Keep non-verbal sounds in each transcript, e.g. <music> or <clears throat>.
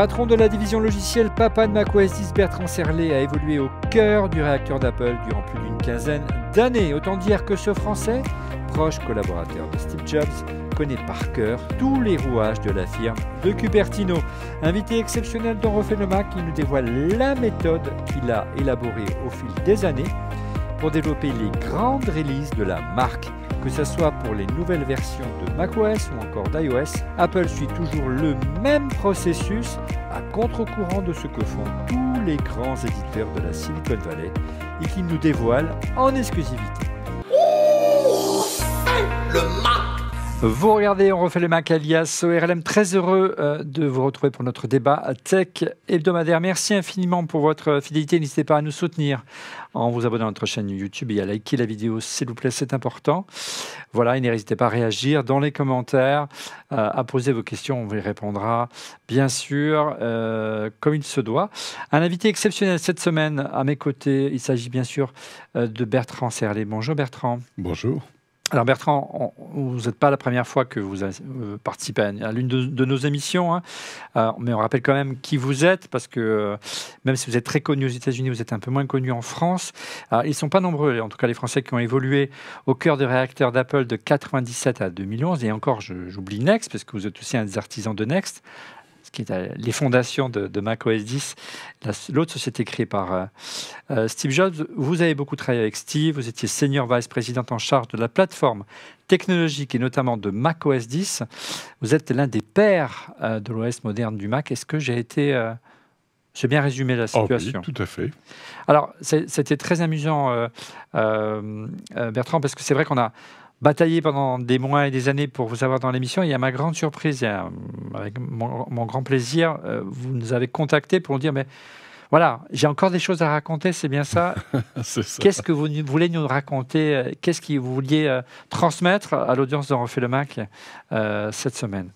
patron de la division logicielle Papa de macOS 10, Bertrand Serlet, a évolué au cœur du réacteur d'Apple durant plus d'une quinzaine d'années. Autant dire que ce Français, proche collaborateur de Steve Jobs, connaît par cœur tous les rouages de la firme de Cupertino. Invité exceptionnel dont Refait le il nous dévoile la méthode qu'il a élaborée au fil des années pour développer les grandes releases de la marque. Que ce soit pour les nouvelles versions de macOS ou encore d'iOS, Apple suit toujours le même processus à contre-courant de ce que font tous les grands éditeurs de la Silicon Valley et qui nous dévoilent en exclusivité. Oh, vous regardez, on refait les Mac alias RLM. Très heureux euh, de vous retrouver pour notre débat tech hebdomadaire. Merci infiniment pour votre fidélité. N'hésitez pas à nous soutenir en vous abonnant à notre chaîne YouTube et à liker la vidéo, s'il vous plaît, c'est important. Voilà, et n'hésitez pas à réagir dans les commentaires, euh, à poser vos questions, on vous y répondra, bien sûr, euh, comme il se doit. Un invité exceptionnel cette semaine à mes côtés, il s'agit bien sûr de Bertrand Serlet. Bonjour Bertrand. Bonjour. Alors Bertrand, vous n'êtes pas la première fois que vous euh, participez à, l'une de, nos émissions, hein. euh, mais on rappelle quand même qui vous êtes, parce que euh, même si vous êtes très connu aux États-Unis, vous êtes un peu moins connu en France. ils ne sont pas nombreux, en tout cas les Français qui ont évolué au cœur des réacteurs d'Apple de 97 à 2011, et encore j'oublie Next, parce que vous êtes aussi un des artisans de Next, qui est euh, les fondations de, Mac OS 10, l'autre société créée par euh, euh, Steve Jobs. Vous avez beaucoup travaillé avec Steve, vous étiez senior vice Président en charge de la plateforme technologique et notamment de Mac OS 10. Vous êtes l'un des pères de l'OS moderne du Mac. Est-ce que j'ai été... j'ai bien résumé la oh situation. oui, tout à fait. Alors, c'était très amusant, Bertrand, parce que c'est vrai qu'on a, bataillé pendant des mois et des années pour vous avoir dans l'émission. Et à ma grande surprise, et avec mon, grand plaisir, euh, vous nous avez contacté pour nous dire mais voilà, j'ai encore des choses à raconter, c'est bien ça. <laughs> Qu'est-ce que vous voulez nous raconter euh, Qu'est-ce que vous vouliez euh, transmettre à l'audience de Refait le Mac euh, cette semaine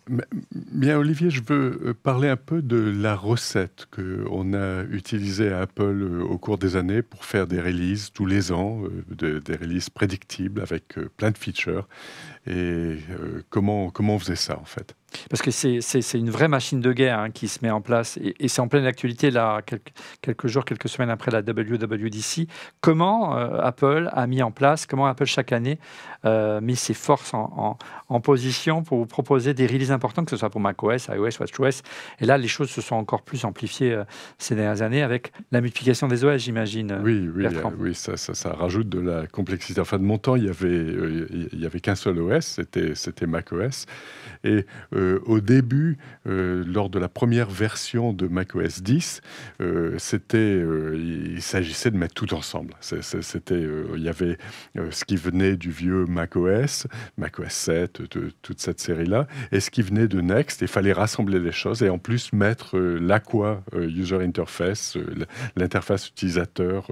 Bien, Olivier, je veux parler un peu de la recette qu'on a utilisée à Apple au cours des années pour faire des releases tous les ans, des releases prédictibles avec plein de features. Et comment, comment on faisait ça, en fait parce que c'est une vraie machine de guerre hein, qui se met en place et, c'est en pleine actualité, là, quelques, jours, quelques semaines après la WWDC. Comment euh, Apple a mis en place, comment Apple chaque année euh, met ses forces en, en, position pour vous proposer des releases importantes, que ce soit pour macOS, iOS, WatchOS. Et là, les choses se sont encore plus amplifiées euh, ces dernières années avec la multiplication des OS, j'imagine. Oui, euh, oui, oui ça, ça, rajoute de la complexité. Enfin, de mon temps, il n'y avait, il y avait qu'un seul OS, c'était macOS. Et euh, au début, euh, lors de la première version de macOS 10, euh, c'était, il s'agissait de mettre tout ensemble. C'était, il y avait ce qui venait du vieux macOS, macOS 7, de, toute cette série-là, et ce qui venait de Next. Il fallait rassembler les choses et en plus mettre l'Aqua User Interface, l'interface utilisateur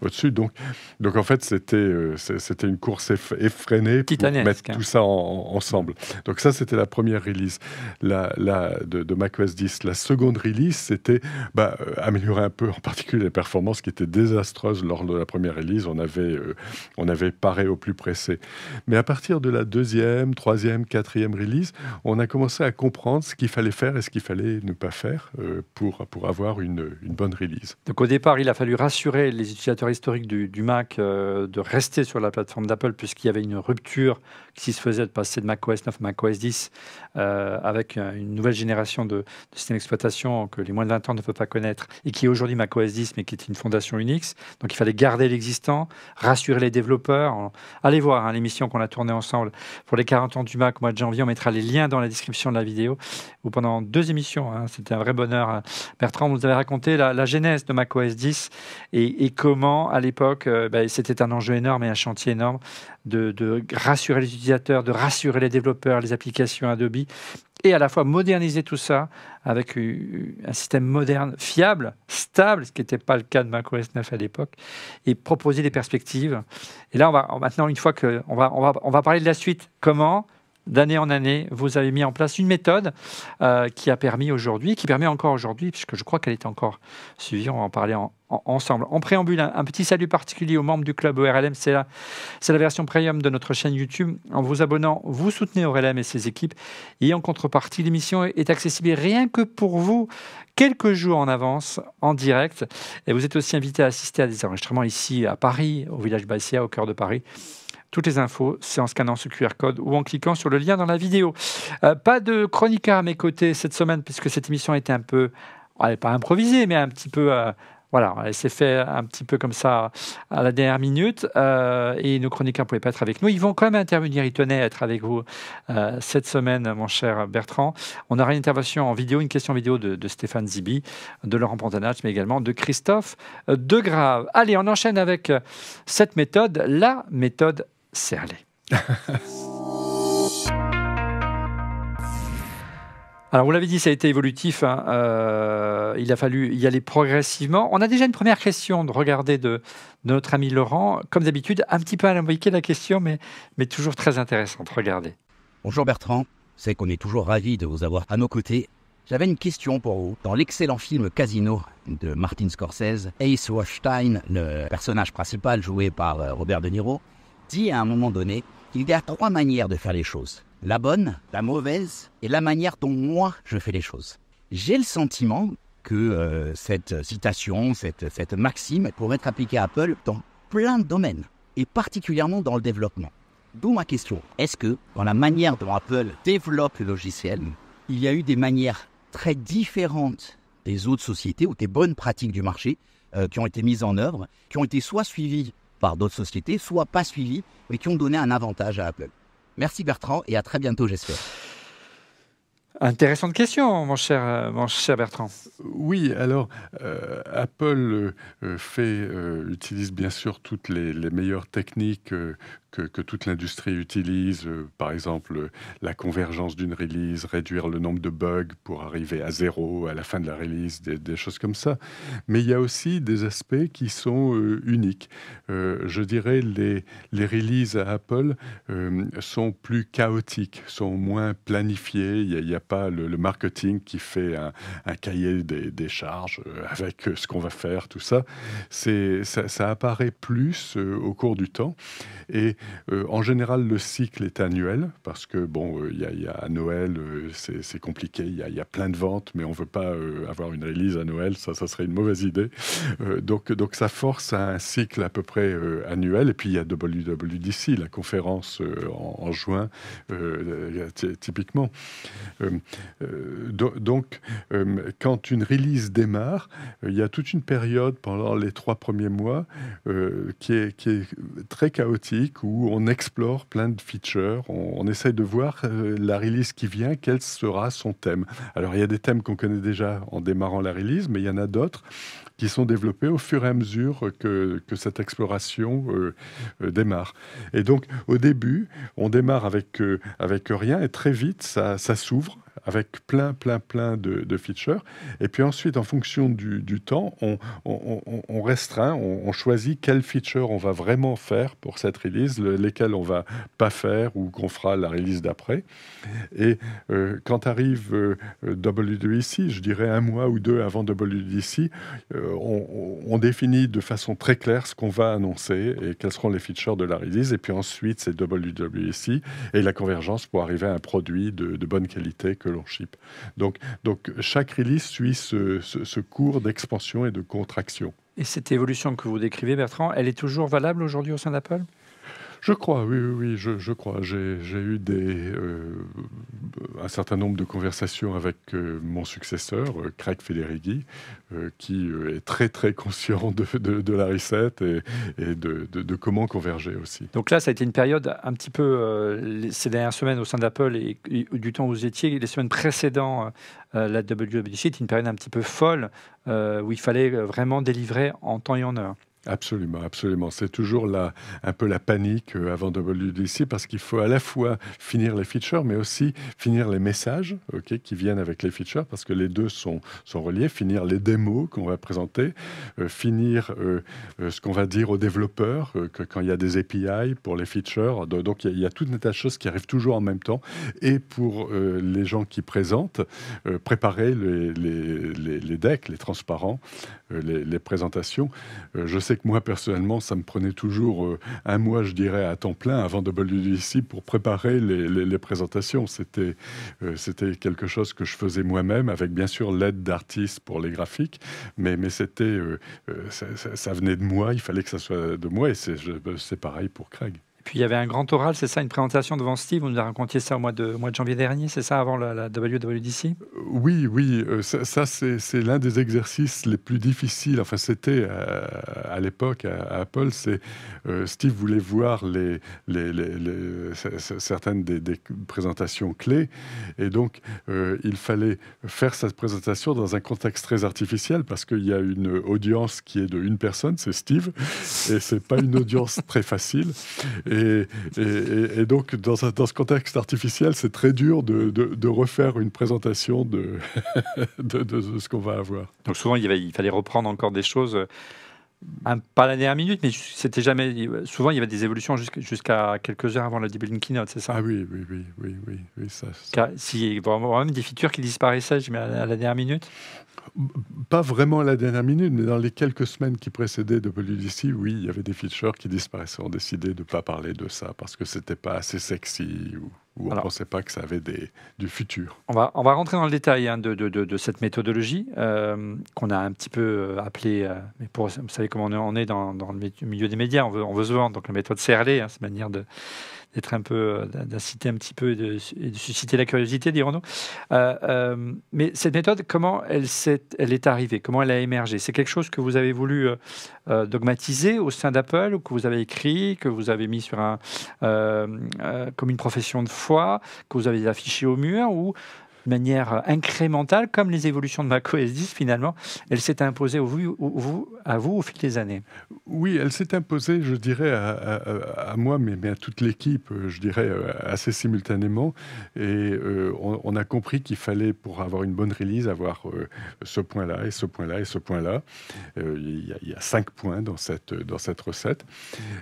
au-dessus. Donc, donc en fait, c'était, c'était une course effrénée pour mettre hein. tout ça ensemble. Donc ça, c'était la première release la, la, de, Mac macOS 10. La seconde release, c'était bah, euh, améliorer un peu en particulier les performances qui étaient désastreuses lors de la première release. On avait, euh, on avait paré au plus pressé. Mais à partir de la deuxième, troisième, quatrième release, on a commencé à comprendre ce qu'il fallait faire et ce qu'il fallait ne pas faire euh, pour, pour avoir une, bonne release. Donc au départ, il a fallu rassurer les utilisateurs historiques du, Mac de rester sur la plateforme d'Apple puisqu'il y avait une rupture qui se faisait de passer de macOS 9 à macOS 10 euh, avec euh, une nouvelle génération de, systèmes d'exploitation que les moins de 20 ans ne peuvent pas connaître et qui est aujourd'hui macOS 10 mais qui est une fondation Unix. Donc il fallait garder l'existant, rassurer les développeurs. Allez voir hein, l'émission qu'on a tournée ensemble pour les 40 ans du Mac au mois de janvier. On mettra les liens dans la description de la vidéo ou pendant deux émissions. Hein. C'était un vrai bonheur. Hein. Bertrand, vous avez raconté la, genèse de macOS 10 et, comment à l'époque euh, ben, c'était un enjeu énorme et un chantier énorme de, rassurer les utilisateurs, de rassurer les développeurs, les applications Adobe, et à la fois moderniser tout ça avec un système moderne, fiable, stable, ce qui n'était pas le cas de Mac OS 9 à l'époque, et proposer des perspectives. Et là, on va maintenant, une fois que, on va, on va, on va parler de la suite. Comment d'année en année, vous avez mis en place une méthode euh, qui a permis aujourd'hui, qui permet encore aujourd'hui, puisque je crois qu'elle est encore suivie, on va en parler ensemble. En préambule, un, petit salut particulier aux membres du club ORLM, c'est la, c'est la version premium de notre chaîne YouTube. En vous abonnant, vous soutenez ORLM et ses équipes, et en contrepartie, l'émission est accessible rien que pour vous, quelques jours en avance, en direct, et vous êtes aussi invité à assister à des enregistrements ici à Paris, au village Bastia, au cœur de Paris toutes les infos, c'est en scannant ce QR code ou en cliquant sur le lien dans la vidéo. Euh, pas de chroniqueur à mes côtés cette semaine, puisque cette émission était un peu, elle n'est pas improvisée, mais un petit peu... Euh, voilà, elle s'est fait un petit peu comme ça à la dernière minute euh, et nos chroniqueurs ne pouvaient pas être avec nous. Ils vont quand même intervenir, ils tenaient à être avec vous cette semaine, mon cher Bertrand. On aura une intervention en vidéo, une question vidéo de, Stéphane Zibi, de Laurent Pontanache, mais également de Christophe Degrave. Allez, on enchaîne avec cette méthode, la méthode <laughs> Alors, vous l'avez dit, ça a été évolutif. Hein, euh, il a fallu y aller progressivement. On a déjà une première question de regarder de, notre ami Laurent. Comme d'habitude, un petit peu de la question, mais, mais toujours très intéressante. Regardez. Bonjour Bertrand. C'est qu'on est toujours ravi de vous avoir à nos côtés. J'avais une question pour vous. Dans l'excellent film Casino de Martin Scorsese, Ace Washstein, le personnage principal joué par euh, Robert De Niro, dit à un moment donné qu'il y a trois manières de faire les choses. La bonne, la mauvaise et la manière dont moi je fais les choses. J'ai le sentiment que euh, cette citation, cette, maxime pourrait être appliquée à Apple dans plein de domaines, et particulièrement dans le développement. D'où ma question. Est-ce que dans la manière dont Apple développe le logiciel, il y a eu des manières très différentes des autres sociétés ou des bonnes pratiques du marché euh, qui ont été mises en œuvre, qui ont été soit suivies d'autres sociétés, soient pas suivies, mais qui ont donné un avantage à Apple. Merci Bertrand et à très bientôt, j'espère. Intéressante question, mon cher, euh, cher Bertrand. Oui, alors euh, Apple euh, fait, utilise bien sûr toutes les meilleures techniques que, toute l'industrie utilise, euh, par exemple la convergence d'une release, réduire le nombre de bugs pour arriver à zéro à la fin de la release, des, choses comme ça. Mais il y a aussi des aspects qui sont euh, uniques. Euh, je dirais les, les releases à Apple sont plus chaotiques, sont moins planifiées. Il n'y a, pas le, marketing qui fait un, cahier des, charges avec ce qu'on va faire, tout ça. Ça, ça, apparaît plus au cours du temps. Et euh, en général, le cycle est annuel parce que, bon, euh, il y, a Noël, euh, c'est compliqué, il y, a plein de ventes, mais on ne veut pas avoir une release à Noël, ça, serait une mauvaise idée. donc, donc, ça force à un cycle à peu près annuel. Et puis, il y a WWDC, la conférence en, juin, typiquement. donc, quand une release démarre, il y a toute une période pendant les trois premiers mois qui est, très chaotique où on explore plein de features, on, essaye de voir euh, la release qui vient, quel sera son thème. Alors il y a des thèmes qu'on connaît déjà en démarrant la release, mais il y en a d'autres qui sont développés au fur et à mesure que, cette exploration euh, euh, démarre. Et donc au début, on démarre avec, avec rien et très vite, ça s'ouvre avec plein, plein, plein de, features. Et puis ensuite, en fonction du, temps, on, restreint, on, choisit quelles features on va vraiment faire pour cette release, lesquels lesquelles on va pas faire ou qu'on fera la release d'après. Et euh, quand arrive euh, WDC, je dirais un mois ou deux avant WDC, euh, on, définit de façon très claire ce qu'on va annoncer et quelles seront les features de la release. Et puis ensuite, c'est WWC et la convergence pour arriver à un produit de, de bonne qualité que donc, donc chaque release suit ce, ce cours d'expansion et de contraction. Et cette évolution que vous décrivez, Bertrand, elle est toujours valable aujourd'hui au sein d'Apple je crois, oui, oui, oui je, crois. J'ai eu des, euh, un certain nombre de conversations avec euh, mon successeur, euh, Craig Federighi, qui est très, très conscient de, la recette et, de, comment converger aussi. Donc là, ça a été une période un petit peu, ces dernières semaines au sein d'Apple et, du temps où vous étiez, les semaines précédentes la WWDC, c'était une période un petit peu folle où il fallait vraiment délivrer en temps et en heure. Absolument, absolument. C'est toujours un peu la panique euh, avant de ici, parce qu'il faut à la fois finir les features, mais aussi finir les messages qui viennent avec les features parce que les deux sont, sont reliés. Finir les démos qu'on va présenter, euh, finir euh, ce qu'on va dire aux développeurs que, quand il y a des API pour les features. Donc il y, a, tas de choses qui arrivent toujours en même temps. Et pour les gens qui présentent, préparer les, les, decks, les transparents, les, présentations. je sais moi, personnellement, ça me prenait toujours euh, un mois, je dirais, à temps plein avant de ici pour préparer les, présentations. C'était euh, c'était quelque chose que je faisais moi-même, avec bien sûr l'aide d'artistes pour les graphiques, mais, mais c'était, euh, ça, ça venait de moi, il fallait que ça soit de moi, et c'est pareil pour Craig. Puis il y avait un grand oral, c'est ça, une présentation devant Steve. Vous nous a raconté ça au mois de, mois de janvier dernier, c'est ça, avant la, WWDC Oui, oui. Euh, ça, c'est l'un des exercices les plus difficiles. Enfin, c'était euh, à, l'époque à, Apple. C'est euh, Steve voulait voir les, certaines des, présentations clés, et donc il fallait faire sa présentation dans un contexte très artificiel parce qu'il y a une audience qui est de une personne, c'est Steve, et c'est pas une audience très facile. <laughs> Et, donc, dans, dans, ce contexte artificiel, c'est très dur de, refaire une présentation <laughs> de, de ce qu'on va avoir. Donc souvent, il, il fallait reprendre encore des choses. Euh, pas ah, pas la dernière minute, mais c'était jamais. Souvent, il y avait des évolutions jusqu'à quelques heures avant la d'une keynote, c'est ça Ah oui, oui, oui, oui, oui, ça. si vraiment des features qui disparaissaient, je mets à, la dernière minute. Pas vraiment à la dernière minute, mais dans les quelques semaines qui précédaient de WDC, oui, il y avait des features qui disparaissaient. On décidait de ne pas parler de ça parce que c'était pas assez sexy ou ou on ne pensait pas que ça avait des, du futur. On va, on va rentrer dans le détail hein, de, cette méthodologie euh, qu'on a un petit peu euh, appelée, euh, pour, vous savez comment on est dans, le milieu des médias, on veut, on se vendre, donc la méthode CRL, hein, cette manière de, un peu, euh, d'inciter un petit peu et de, susciter la curiosité, dirons-nous. Euh, euh, mais cette méthode, comment elle, est, elle est arrivée Comment elle a émergé C'est quelque chose que vous avez voulu dogmatiser au sein d'Apple, ou que vous avez écrit, que vous avez mis sur un, comme une profession de foi, que vous avez affiché au mur, ou de manière euh, incrémentale, comme les évolutions de macOS 10 finalement. Elle s'est imposée au à vous au fil des années. Oui, elle s'est imposée, je dirais, à, moi, mais, à toute l'équipe, euh, je dirais, euh, assez simultanément. Et on, a compris qu'il fallait, pour avoir une bonne release, avoir ce point-là et ce point-là et ce point-là. il, y, a cinq points dans cette, dans cette recette.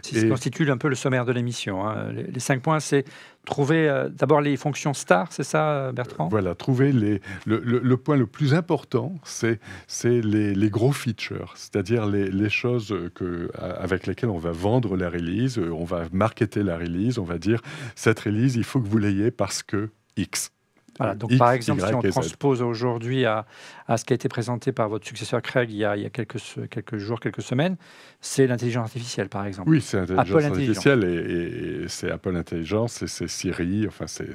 Ça constitue un peu le sommaire de l'émission. Hein. les cinq points, c'est Trouver euh, d'abord les fonctions stars, c'est ça, euh, Bertrand Voilà, trouver les, le, point le plus important, c'est les, les gros features, c'est-à-dire les, les, choses que, avec lesquelles on va vendre la release, euh, on va marketer la release, on va dire cette release, il faut que vous l'ayez parce que X. Voilà, donc par exemple, si on transpose aujourd'hui à, à ce qui a été présenté par votre successeur Craig il y a, il quelques, quelques jours, quelques semaines, c'est l'intelligence artificielle, par exemple. Oui, c'est l'intelligence artificielle et, c'est Apple Intelligence et c'est Siri, enfin, c'est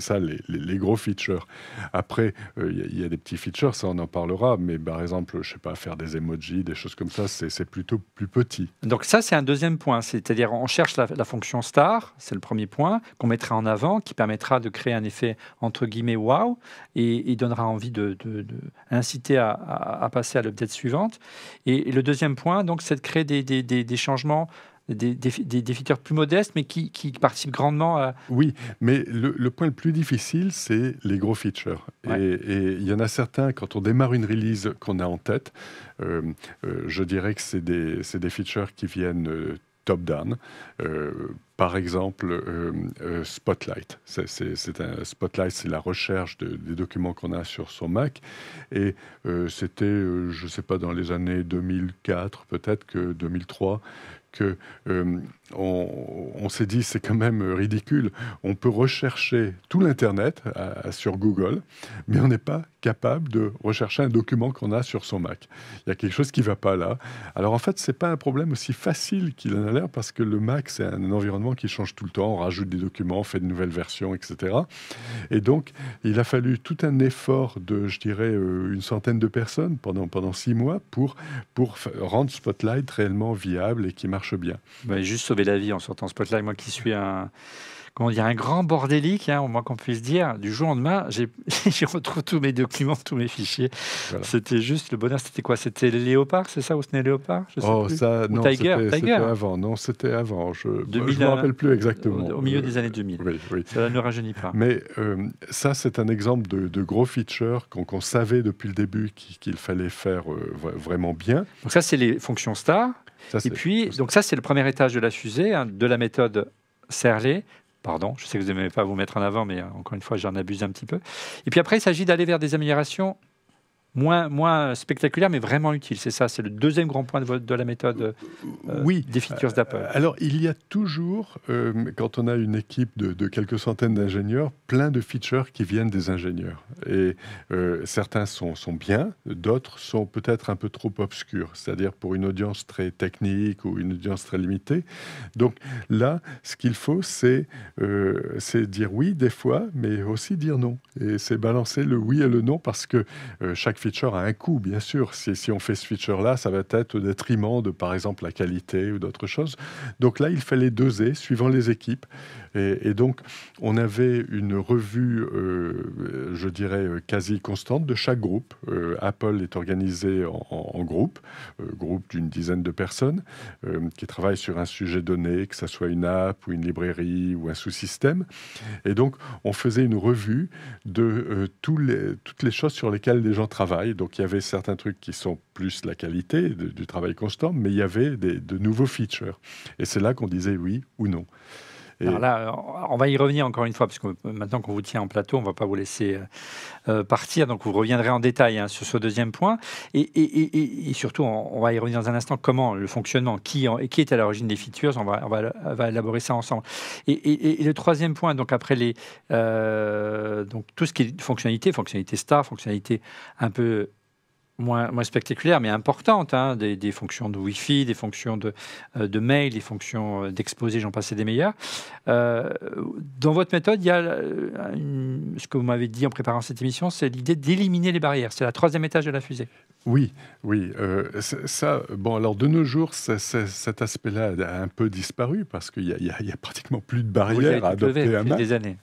ça les, gros features. Après, euh, il y, a des petits features, ça on en parlera, mais par exemple, je sais pas, faire des emojis, des choses comme ça, c'est plutôt plus petit. Donc, ça, c'est un deuxième point, c'est-à-dire on cherche la, fonction star, c'est le premier point, qu'on mettra en avant, qui permettra de créer un effet entre guillemets wow et, et donnera envie de, inciter à, passer à l'update suivante. Et, le deuxième point, donc, c'est de créer des, changements des, features plus modestes, mais qui, participent grandement à... Oui, mais le, point le plus difficile, c'est les gros features. Et il y en a certains, quand on démarre une release qu'on a en tête, euh, euh, je dirais que c'est des, features qui viennent euh, top-down. Euh, par exemple, euh, euh, Spotlight. C'est un, Spotlight, c'est la recherche des documents qu'on a sur son Mac. Et c'était, je ne sais pas, dans les années 2004, peut-être que 2003, que on, s'est dit c'est quand même euh, ridicule. On peut rechercher tout l'Internet euh, sur Google, mais on n'est pas capable de rechercher un document qu'on a sur son Mac. Il y a quelque chose qui ne va pas là. Alors en fait, ce n'est pas un problème aussi facile qu'il en a l'air parce que le Mac, c'est un environnement qui change tout le temps. On rajoute des documents, on fait de nouvelles versions, etc. Et donc, il a fallu tout un effort de, je dirais, euh, une centaine de personnes pendant, pendant six mois pour, pour rendre Spotlight réellement viable et qui marche bien. juste sauver la vie en sortant Spotlight. Moi qui suis un, comment dire, un grand bordélique, hein, au moins qu'on puisse dire, du jour au lendemain, j'ai <laughs> retrouve tous mes documents, tous mes fichiers. C'était juste le bonheur. C'était quoi C'était Léopard, c'est ça Ou n'est Léopard je sais Oh, ça, non, Tiger, hein? avant. Non, c'était avant. Je ne me rappelle plus exactement. Au, milieu des années 2000. Ça ne rajeunit pas. Mais euh, ça, c'est un exemple de, gros feature qu'on savait depuis le début qu'il fallait faire euh, vraiment bien. Donc, ça, c'est les fonctions stars et puis, donc ça, c'est le premier étage de la fusée, hein, de la méthode Serlet. Pardon, je sais que vous n'aimez pas vous mettre en avant, mais hein, encore une fois, j'en abuse un petit peu. Et puis après, il s'agit d'aller vers des améliorations moins, moins spectaculaire, mais vraiment utile. C'est ça, c'est le deuxième grand point de, de la méthode euh, euh, oui. des features d'Apple. Euh, alors, il y a toujours, quand on a une équipe de, de quelques centaines d'ingénieurs, plein de features qui viennent des ingénieurs. Et certains sont, sont bien, d'autres sont peut-être un peu trop obscurs, c'est-à-dire pour une audience très technique ou une audience très limitée. Donc là, ce qu'il faut, c'est dire oui des fois, mais aussi dire non. Et c'est balancer le oui et le non parce que chaque feature a un coût, bien sûr. Si, si on fait ce feature-là, ça va être au détriment de, par exemple, la qualité ou d'autres choses. Donc là, il fallait doser suivant les équipes. Et, donc, on avait une revue, euh, je dirais, quasi constante de chaque groupe. Euh, Apple est organisé en, groupe, euh, groupe d'une dizaine de personnes qui travaillent sur un sujet donné, que ce soit une app ou une librairie ou un sous-système. Et donc, on faisait une revue de tous les, toutes les choses sur lesquelles les gens travaillent donc il y avait certains trucs qui sont plus la qualité du travail constant, mais il y avait de nouveaux features. Et c'est là qu'on disait oui ou non. Euh, on va y revenir encore une fois, parce que euh, maintenant qu'on vous tient en plateau, on ne va pas vous laisser euh, partir. Donc vous reviendrez en détail hein, sur ce deuxième point. Et, surtout, on, va y revenir dans un instant, comment le fonctionnement, qui, est à l'origine des features, on va, élaborer ça ensemble. Et, le troisième point, donc après les, donc tout ce qui est fonctionnalité, fonctionnalité star, fonctionnalité un peu moins, spectaculaire, mais importante, hein, des, fonctions de Wi-Fi, des fonctions de, euh, de mail, des fonctions euh, d'exposé, j'en passais des meilleurs. Euh, dans votre méthode, il y a ce que vous m'avez dit en préparant cette émission, c'est l'idée d'éliminer les barrières. C'est la troisième étage de la fusée. Oui, oui. Euh, ça, bon, alors de nos jours, cet aspect-là a un peu disparu parce qu'il n'y a, pratiquement plus de barrières à adopter Des années.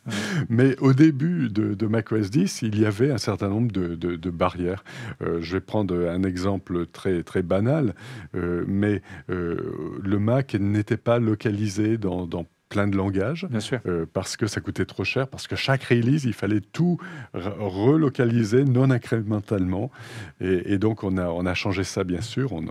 Mais au début de, Mac OS 10, il y avait un certain nombre de, barrières. Euh, je vais prendre un exemple très, très banal, euh, mais le Mac n'était pas localisé dans plein de langages, euh, parce que ça coûtait trop cher, parce que chaque release, il fallait tout relocaliser non incrémentalement. Et, et, donc, on a, on a changé ça, bien sûr. On,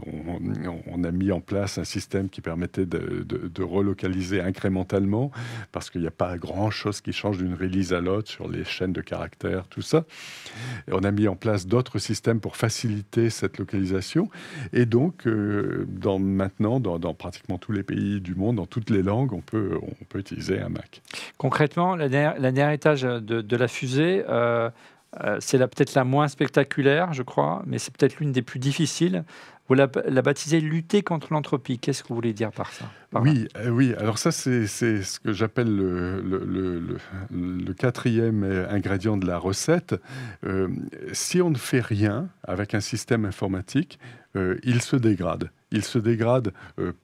on, a mis en place un système qui permettait de, de, relocaliser incrémentalement, parce qu'il n'y a pas grand-chose qui change d'une release à l'autre sur les chaînes de caractères, tout ça. Et on a mis en place d'autres systèmes pour faciliter cette localisation. Et donc, euh, dans, maintenant, dans, dans, pratiquement tous les pays du monde, dans toutes les langues, on peut on peut utiliser un Mac. Concrètement, la dernière, étage de, la fusée, euh, euh, c'est peut-être la moins spectaculaire, je crois, mais c'est peut-être l'une des plus difficiles. Vous la, la lutter contre l'entropie. Qu'est-ce que vous voulez dire par ça Oui, euh, oui. Alors ça, c'est ce que j'appelle le, quatrième ingrédient de la recette. si on ne fait rien avec un système informatique, il se dégrade. Il se dégrade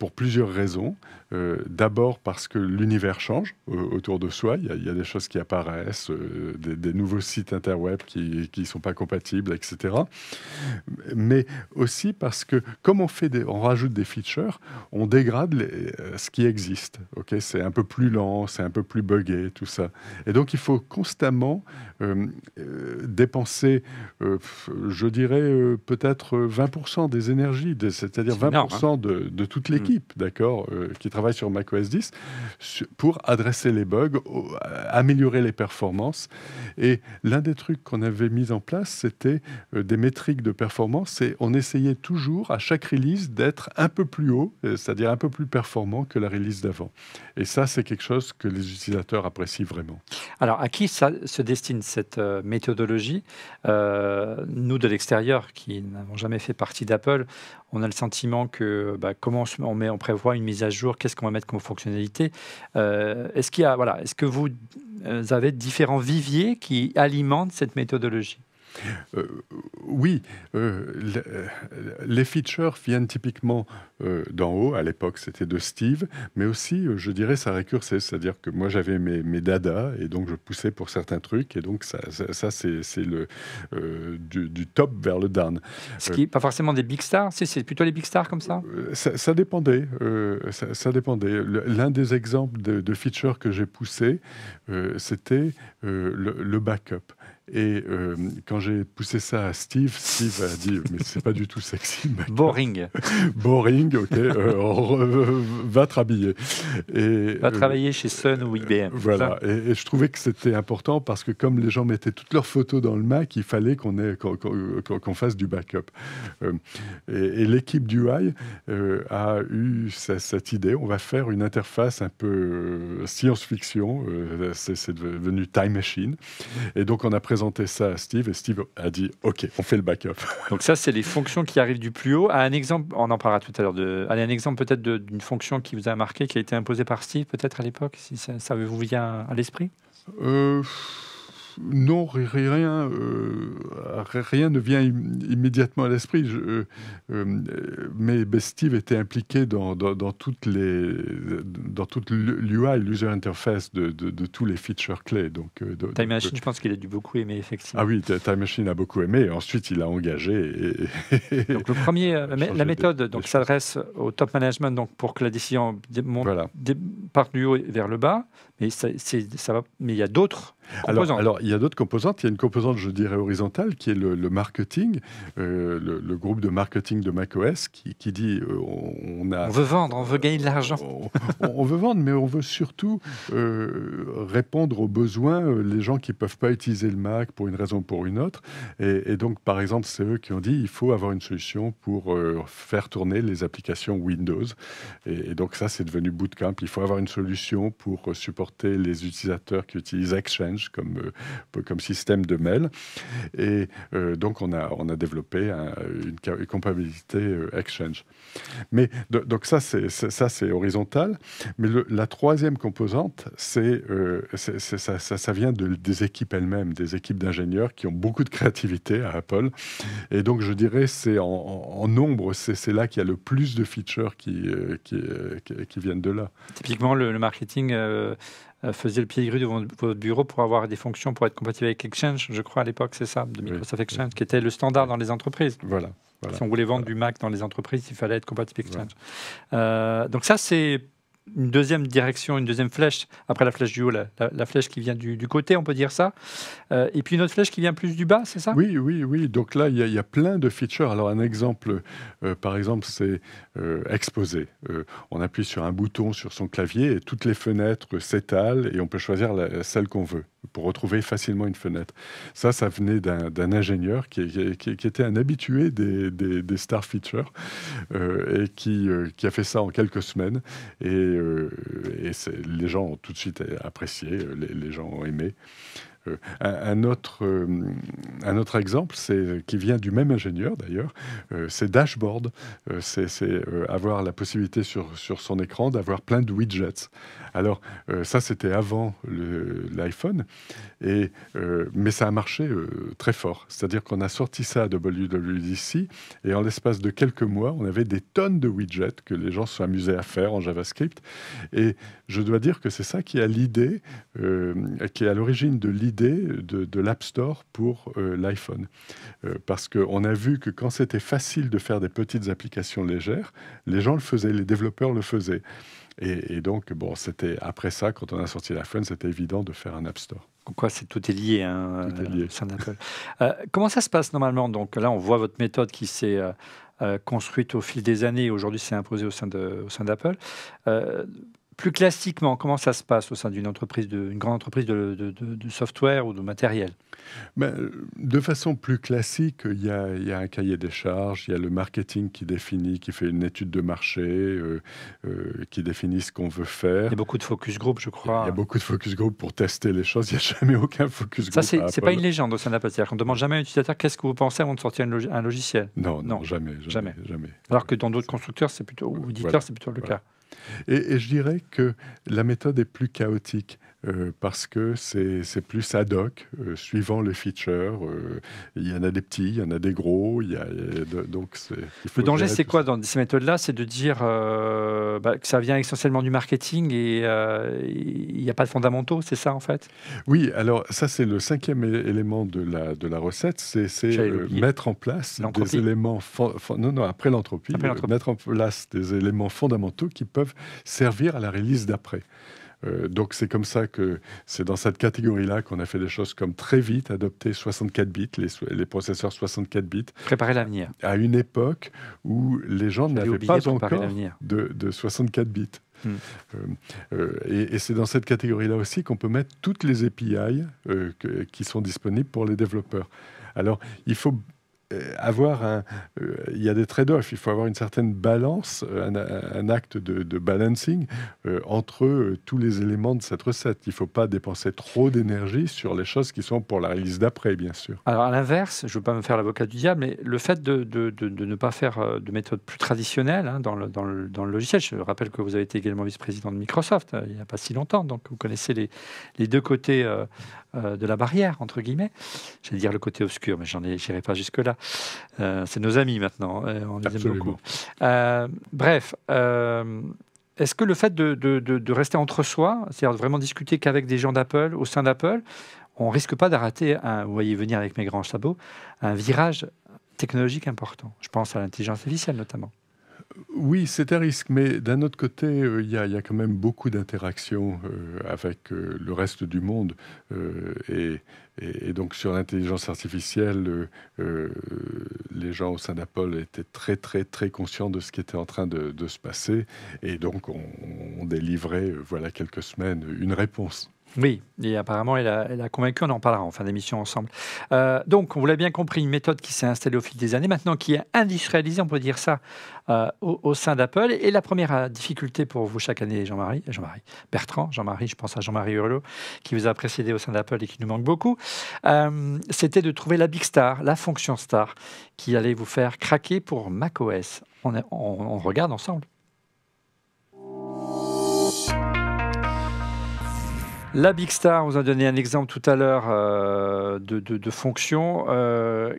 pour plusieurs raisons. Euh, d'abord parce que l'univers change euh, autour de soi. Il y, a, des choses qui apparaissent, euh, des, nouveaux sites interweb qui ne sont pas compatibles, etc. Mais aussi parce que comme on, fait on rajoute des features, on dégrade ce qui existe. Ok, c'est un peu plus lent, c'est un peu plus buggé, tout ça. Et donc il faut constamment dépenser, je dirais peut-être 20% des énergies, c'est-à-dire 20% hein. de, toute mm. l'équipe, d'accord, qui travaille sur macOS 10 pour adresser les bugs, euh, améliorer les performances. Et l'un des trucs qu'on avait mis en place, c'était euh, des métriques de performance et on essayait toujours à chaque release d'être un peu plus haut, euh, c'est-à-dire un peu plus performant que la release d'avant. Et ça, c'est quelque chose que les utilisateurs apprécient vraiment. Alors, à qui ça se destine cette méthodologie Nous, de l'extérieur, qui n'avons jamais fait partie d'Apple, on a le sentiment que bah, comment on, prévoit une mise à jour, qu'est-ce qu'on va mettre comme fonctionnalité. Euh, est-ce qu'il a, voilà, est-ce que vous euh, avez différents viviers qui alimentent cette méthodologie euh, euh, oui, euh, les features viennent typiquement d'en haut. À l'époque, c'était de Steve, mais aussi, je dirais, ça récursait. C'est-à-dire que moi, j'avais mes, mes dadas et donc je poussais pour certains trucs. Et donc, ça, c'est, le, du, top vers le down. Ce qui n'est pas forcément des big stars, c'est, plutôt les big stars comme ça ça, dépendait. ça, dépendait. L'un des exemples de, features que j'ai poussé, c'était le, le backup. Et euh, quand j'ai poussé ça à Steve, Steve a dit Mais c'est pas du tout sexy. Boring. <laughs> Boring, ok. Euh, va travailler. Et, va euh, travailler chez Sun ou IBM. Voilà. Et, je trouvais que c'était important parce que, comme les gens mettaient toutes leurs photos dans le Mac, il fallait qu'on fasse du backup. Euh, et, l'équipe du UI a eu cette idée on va faire une interface un peu science-fiction. c'est devenu Time Machine. Et donc, on a présenté présenté ça à Steve et Steve a dit OK, on fait le backup. <laughs> Donc ça, c'est les fonctions qui arrivent du plus haut. À un exemple, on en parlera tout à l'heure. un exemple peut-être d'une fonction qui vous a marqué, qui a été imposée par Steve peut-être à l'époque, si ça, vous vient à l'esprit. Euh, non, rien, euh, rien ne vient immédiatement à l'esprit. Euh, euh, mais Steve était impliqué dans, toutes les, dans toute l'UI, l'user interface de, tous les features clés. Donc, Time Machine, je pense qu'il a dû beaucoup aimer, effectivement. Ah oui, Time Machine a beaucoup aimé. Ensuite, il a engagé. donc, le premier, <laughs> la méthode donc s'adresse au top management donc, pour que la décision monte du haut vers le bas. Mais, ça, va, mais il y a d'autres alors, alors, il y a d'autres composantes. Il y a une composante, je dirais, horizontale, qui est le, marketing, euh, le, groupe de marketing de macOS, qui, qui dit euh, on, a, on veut vendre, on veut gagner de l'argent. on, veut vendre, mais on veut surtout euh, répondre aux besoins les gens qui ne peuvent pas utiliser le Mac pour une raison ou pour une autre. Et, donc, par exemple, c'est eux qui ont dit il faut avoir une solution pour faire tourner les applications Windows. Et, et donc, ça, c'est devenu Bootcamp. Il faut avoir une solution pour supporter les utilisateurs qui utilisent Exchange comme, euh, comme système de mail. Et euh, donc, on a, on a développé une, compatibilité euh, Exchange. Mais donc, ça, c'est horizontal. Mais la troisième composante, c'est ça, ça, vient des équipes elles-mêmes, des équipes d'ingénieurs qui ont beaucoup de créativité à Apple. Et donc, je dirais, c'est en, nombre, c'est là qu'il y a le plus de features qui, qui, viennent de là. Typiquement, le, marketing euh, faisait le pied gris devant votre bureau pour avoir des fonctions pour être compatible avec Exchange, je crois à l'époque, c'est ça, de Microsoft Exchange, qui était le standard dans les entreprises. Voilà. Si on voulait vendre du Mac dans les entreprises, il fallait être compatible avec Exchange. Euh, donc ça, c'est une deuxième direction, une deuxième flèche, après la flèche du haut, la, flèche qui vient du, côté, on peut dire ça. Euh, et puis une autre flèche qui vient plus du bas, c'est ça Oui, oui, oui. Donc là, il y, a plein de features. Alors un exemple, euh, par exemple, c'est euh, exposer. on appuie sur un bouton sur son clavier et toutes les fenêtres s'étalent et on peut choisir celle qu'on veut pour retrouver facilement une fenêtre. Ça, ça venait d'un ingénieur qui, était un habitué des, des, star features euh, et euh, qui, a fait ça en quelques semaines. Et, euh, les gens ont tout de suite apprécié, les, gens ont aimé. un, autre, un autre exemple, qui vient du même ingénieur d'ailleurs, c'est dashboard. c'est avoir la possibilité sur, sur son écran d'avoir plein de widgets. Alors euh, ça, c'était avant l'iPhone, euh, mais ça a marché euh, très fort. C'est-à-dire qu'on a sorti ça à WWDC, et en l'espace de quelques mois, on avait des tonnes de widgets que les gens se sont amusés à faire en JavaScript. Et je dois dire que c'est ça qui a l'idée, qui est à l'origine de l'idée de l'App Store pour l'iPhone, parce qu'on a vu que quand c'était facile de faire des petites applications légères, les gens le faisaient, les développeurs le faisaient. Et, donc, bon, c'était après ça, quand on a sorti l'iPhone, c'était évident de faire un App Store. Quoi, c'est tout est lié, hein, euh, au sein d'Apple. Euh, comment ça se passe normalement Donc là, on voit votre méthode qui s'est euh, construite au fil des années. Aujourd'hui, c'est imposé au sein de, au sein d'Apple. plus classiquement, comment ça se passe au sein d'une entreprise, d'une grande entreprise de software ou de matériel mais euh, de façon plus classique, il y, a, un cahier des charges, il y a le marketing qui définit, qui fait une étude de marché, euh, euh, qui définit ce qu'on veut faire. Il y a beaucoup de focus group, je crois. Il y a beaucoup de focus group pour tester les choses. Il n'y a jamais aucun focus group. Ça, c'est pas une légende au sein de la pâtissière. On ne demande jamais à un utilisateur qu'est-ce que vous pensez avant de sortir un, logiciel. Non, non, jamais, jamais, Alors que dans d'autres constructeurs, c'est plutôt, ou éditeurs, c'est plutôt le cas. Et, et, je dirais que la méthode est plus chaotique. Euh, parce que c'est plus ad hoc, euh, suivant les features. Euh, il y en a des petits, il y en a des gros. le danger, c'est quoi dans ces méthodes-là C'est de dire bah, que ça vient essentiellement du marketing et il n'y a pas de fondamentaux, c'est ça en fait Oui, alors ça, c'est le cinquième élément de la, de la recette c'est mettre en place des éléments. Non, non, après l'entropie, mettre en place des éléments fondamentaux qui peuvent servir à la release d'après. Euh, donc c'est comme ça que c'est dans cette catégorie-là qu'on a fait des choses comme très vite adopter 64 bits, les, processeurs 64 bits. Préparer l'avenir. À une époque où les gens n'avaient pas encore de, 64 bits. Hmm. Euh, euh, et, c'est dans cette catégorie-là aussi qu'on peut mettre toutes les API qui sont disponibles pour les développeurs. Alors, il faut euh, avoir un, euh, il y a des trade-offs, il faut avoir une certaine balance, euh, un, acte de, balancing entre tous les éléments de cette recette. Il ne faut pas dépenser trop d'énergie sur les choses qui sont pour la release d'après, bien sûr. Alors à l'inverse, je ne veux pas me faire l'avocat du diable, mais le fait de, de, ne pas faire de méthode plus traditionnelle hein, dans, le, dans, dans, le, logiciel, je rappelle que vous avez été également vice-président de Microsoft il n'y a pas si longtemps, donc vous connaissez les, les deux côtés euh, de la barrière, entre guillemets. J'allais dire le côté obscur, mais j'en n'irai pas jusque-là. Euh, c'est nos amis maintenant, euh, on les aime beaucoup. bref, est-ce que le fait de, rester entre soi, c'est-à-dire vraiment discuter qu'avec des gens d'Apple, au sein d'Apple, on risque pas d'arrêter, vous voyez venir avec mes grands sabots, un virage technologique important. Je pense à l'intelligence artificielle notamment. Oui, c'est un risque, mais d'un autre côté, euh, il y, a quand même beaucoup d'interactions euh, avec euh, le reste du monde. Et, donc sur l'intelligence artificielle, les gens au sein d'Apple étaient très très très conscients de ce qui était en train de, se passer. Et donc on délivrait, voilà quelques semaines, une réponse. Oui, et apparemment, elle a, convaincu, on en parlera en fin d'émission ensemble. Euh, donc, on vous l'a bien compris, une méthode qui s'est installée au fil des années, maintenant qui est industrialisée, on peut dire ça, euh, au, sein d'Apple. Et la première euh, difficulté pour vous chaque année, Jean-Marie, Jean-Marie Bertrand, Jean-Marie, je pense à Jean-Marie Hurlot, qui vous a précédé au sein d'Apple et qui nous manque beaucoup, c'était de trouver la Big Star, la fonction Star, qui allait vous faire craquer pour macOS. on regarde ensemble. La Big Star, vous a donné un exemple tout à l'heure euh, de, fonction euh,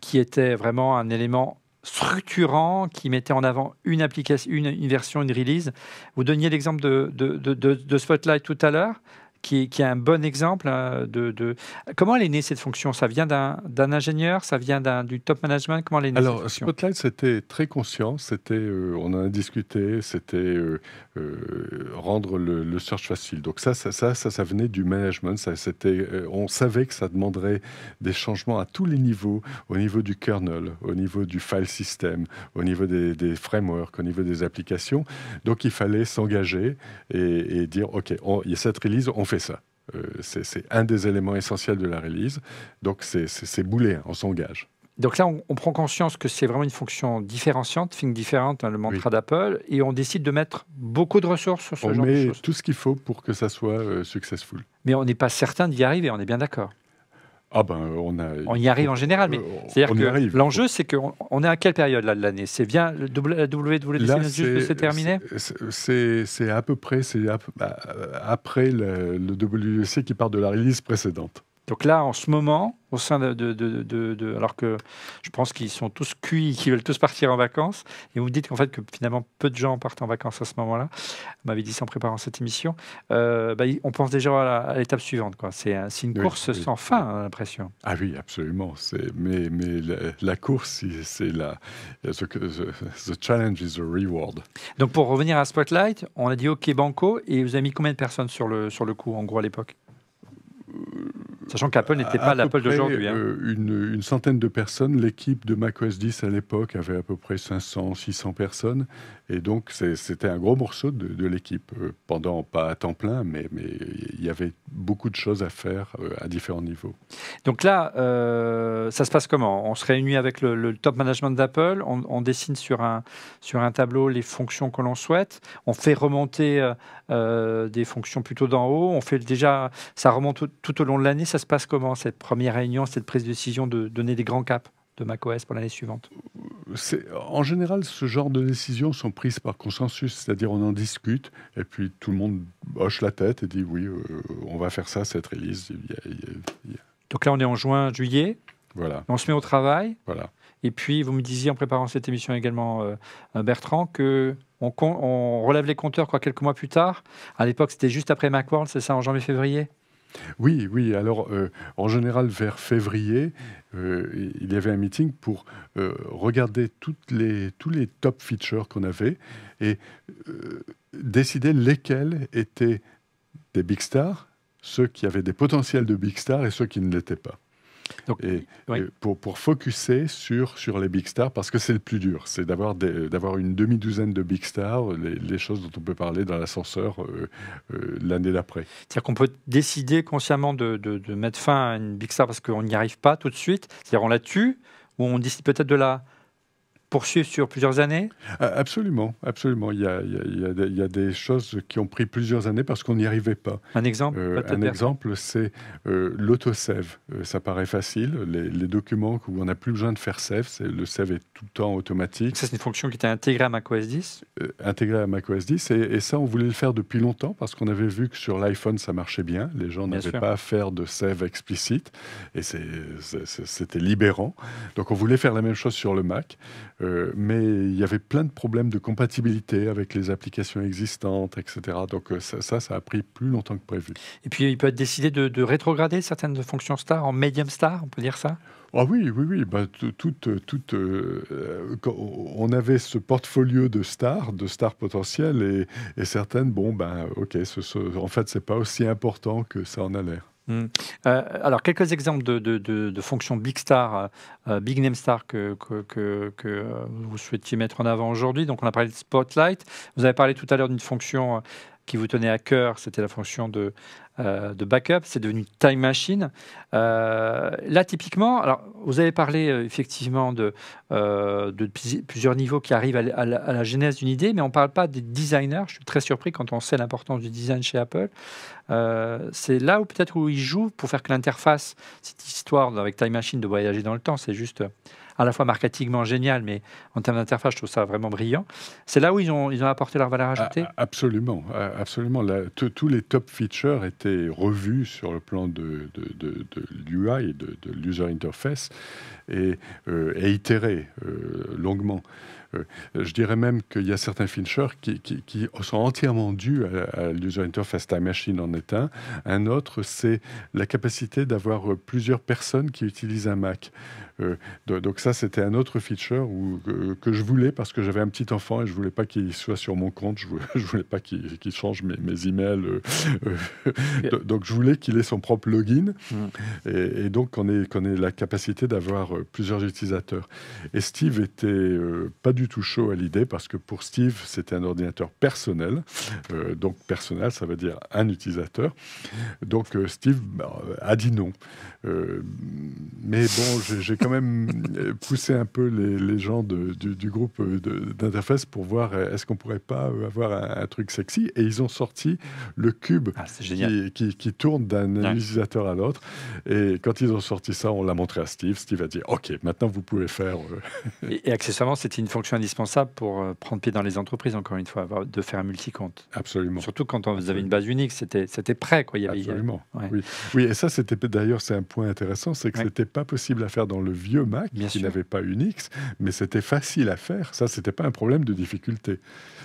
qui était vraiment un élément structurant qui mettait en avant une application, une, version, une release. Vous donniez l'exemple de, Spotlight tout à l'heure qui, est un bon exemple hein, de, Comment elle est née cette fonction Ça vient d'un ingénieur Ça vient du top management Comment elle est née Alors, Spotlight, c'était très conscient. C'était, euh, on en a discuté, c'était euh, euh, rendre le, search facile. Donc ça, ça, ça, ça, venait du management. Ça, c'était, on savait que ça demanderait des changements à tous les niveaux, au niveau du kernel, au niveau du file system, au niveau des, frameworks, au niveau des applications. Donc il fallait s'engager et, dire, OK, on, il y a cette release, on ça. Euh, c'est un des éléments essentiels de la release. Donc c'est boulé, hein, on s'engage. Donc là, on, prend conscience que c'est vraiment une fonction différenciante, fin différente hein, le mantra d'Apple, et on décide de mettre beaucoup de ressources sur ce genre de choses. On met tout ce qu'il faut pour que ça soit euh, successful. Mais on n'est pas certain d'y arriver, on est bien d'accord. Ah ben, on, y arrive en général, mais euh, c'est-à-dire que l'enjeu, c'est qu'on est à quelle période là, de l'année C'est bien le WWDC qui juste c'est terminé C'est à peu près, c'est bah, après le, wC qui part de la release précédente. Donc là, en ce moment, au sein de, de, alors que je pense qu'ils sont tous cuits, <laughs> qu'ils veulent tous partir en vacances, et vous me dites qu'en fait que finalement peu de gens partent en vacances à ce moment-là. Vous m'avez dit ça en préparant cette émission. Euh, bah, on pense déjà à l'étape suivante. Quoi. C'est, une course sans fin, on hein, l'impression. Ah oui, absolument. mais, mais la, course, c'est la the, challenge is the reward. Donc pour revenir à Spotlight, on a dit OK banco, et vous avez mis combien de personnes sur le sur le coup en gros à l'époque euh, Sachant qu'Apple n'était pas l'Apple d'aujourd'hui. Hein. Euh, une, une, centaine de personnes. L'équipe de macOS 10 à l'époque avait à peu près 500, 600 personnes. Et donc, c'était un gros morceau de, l'équipe, euh, pendant pas à temps plein, mais il y avait beaucoup de choses à faire euh, à différents niveaux. Donc là, euh, ça se passe comment On se réunit avec le, top management d'Apple, on, dessine sur un, sur un tableau les fonctions que l'on souhaite, on fait remonter des fonctions plutôt d'en haut, on fait déjà, ça remonte tout, tout au long de l'année, ça se passe comment cette première réunion, cette prise de décision de donner des grands caps de macOS pour l'année suivante en général, ce genre de décisions sont prises par consensus, c'est-à-dire on en discute et puis tout le monde hoche la tête et dit oui, euh, on va faire ça, cette release. Donc là, on est en juin, juillet. Voilà. On se met au travail. Voilà. Et puis, vous me disiez en préparant cette émission également, euh, euh, Bertrand, que on, relève les compteurs quoi, quelques mois plus tard. À l'époque, c'était juste après Macworld, c'est ça, en janvier-février oui, oui. Alors, euh, en général, vers février, euh, il y avait un meeting pour euh, regarder les, tous les top features qu'on avait et décider lesquels étaient des big stars, ceux qui avaient des potentiels de big stars et ceux qui ne l'étaient pas et, pour, pour focuser sur, sur les big stars, parce que c'est le plus dur, c'est d'avoir, d'avoir une demi-douzaine de big stars, les, choses dont on peut parler dans l'ascenseur euh, euh, l'année d'après. C'est-à-dire qu'on peut décider consciemment de, de, de, mettre fin à une big star parce qu'on n'y arrive pas tout de suite, c'est-à-dire on la tue, ou on décide peut-être de la poursuivre sur plusieurs années euh, Absolument, absolument. Il y, a, des choses qui ont pris plusieurs années parce qu'on n'y arrivait pas. Un exemple euh, Un exemple, c'est lauto euh, l'autosève. ça paraît facile. Les, documents où on n'a plus besoin de faire sève, le save est tout le temps automatique. Ça, c'est une fonction qui était intégrée à macOS 10 Intégrée à macOS 10. Et, et, ça, on voulait le faire depuis longtemps parce qu'on avait vu que sur l'iPhone, ça marchait bien. Les gens n'avaient pas à faire de sève explicite. Et c'était libérant. Donc, on voulait faire la même chose sur le Mac. Euh, mais il y avait plein de problèmes de compatibilité avec les applications existantes, etc. Donc euh, ça, ça, a pris plus longtemps que prévu. Et puis il peut être décidé de, rétrograder certaines fonctions star en medium star, on peut dire ça ah oui, oui, oui. toute, bah, toute, euh, on avait ce portfolio de stars, de stars potentielles, et, certaines, bon, ben, ok, ce, ce, en fait, c'est pas aussi important que ça en a l'air. Hum. Euh, alors, quelques exemples de, fonctions Big Star, euh, euh, Big Name Star que, que, que, vous souhaitiez mettre en avant aujourd'hui. Donc, on a parlé de Spotlight. Vous avez parlé tout à l'heure d'une fonction qui vous tenait à cœur, c'était la fonction de, euh, de backup, c'est devenu Time Machine. Euh, là, typiquement, alors, vous avez parlé euh, effectivement de, de, plusieurs niveaux qui arrivent à, la, genèse d'une idée, mais on ne parle pas des designers. Je suis très surpris quand on sait l'importance du design chez Apple. c'est là où peut-être où ils jouent pour faire que l'interface, cette histoire avec Time Machine de voyager dans le temps, c'est juste à la fois marketingement génial, mais en termes d'interface, je trouve ça vraiment brillant. C'est là où ils ont, ils ont apporté leur valeur ajoutée ah, ah, Absolument, ah, absolument. tous les top features étaient revus sur le plan de, de, de, de l'UI, de, de l'user interface, et, euh, itérés euh, longuement. Euh, je dirais même qu'il y a certains features qui, qui, sont entièrement dus à, l'user interface. Time Machine en est un. Un autre, c'est la capacité d'avoir plusieurs personnes qui utilisent un Mac. Euh, donc ça, c'était un autre feature que je voulais parce que j'avais un petit enfant et je voulais pas qu'il soit sur mon compte. Je voulais, <laughs> voulais pas qu'il change mes, mes emails. Euh, euh, donc je voulais qu'il ait son propre login hmm. et, donc qu'on ait, la capacité d'avoir plusieurs utilisateurs. Et Steve était pas du tout chaud à l'idée parce que pour Steve, c'était un ordinateur personnel. donc personnel, ça veut dire un utilisateur. Donc Steve bah, a dit non. mais bon, j'ai même euh, pousser un peu les, gens du, groupe euh, d'interface pour voir euh, est-ce qu'on pourrait pas avoir un, truc sexy. Et ils ont sorti le cube ah, qui, tourne d'un utilisateur à l'autre. Et quand ils ont sorti ça, on l'a montré à Steve. Steve a dit OK, maintenant vous pouvez faire. <laughs> et, accessoirement, c'était une fonction indispensable pour prendre pied dans les entreprises, encore une fois, de faire un compte Absolument. Surtout quand vous avez une base unique, c'était prêt. Quoi. Il y avait, Absolument. oui. oui, et ça, c'était d'ailleurs, c'est un point intéressant c'est que c'était pas possible à faire dans le vieux Mac qui n'avait pas Unix, mais c'était facile à faire. Ça, c'était pas un problème de difficulté.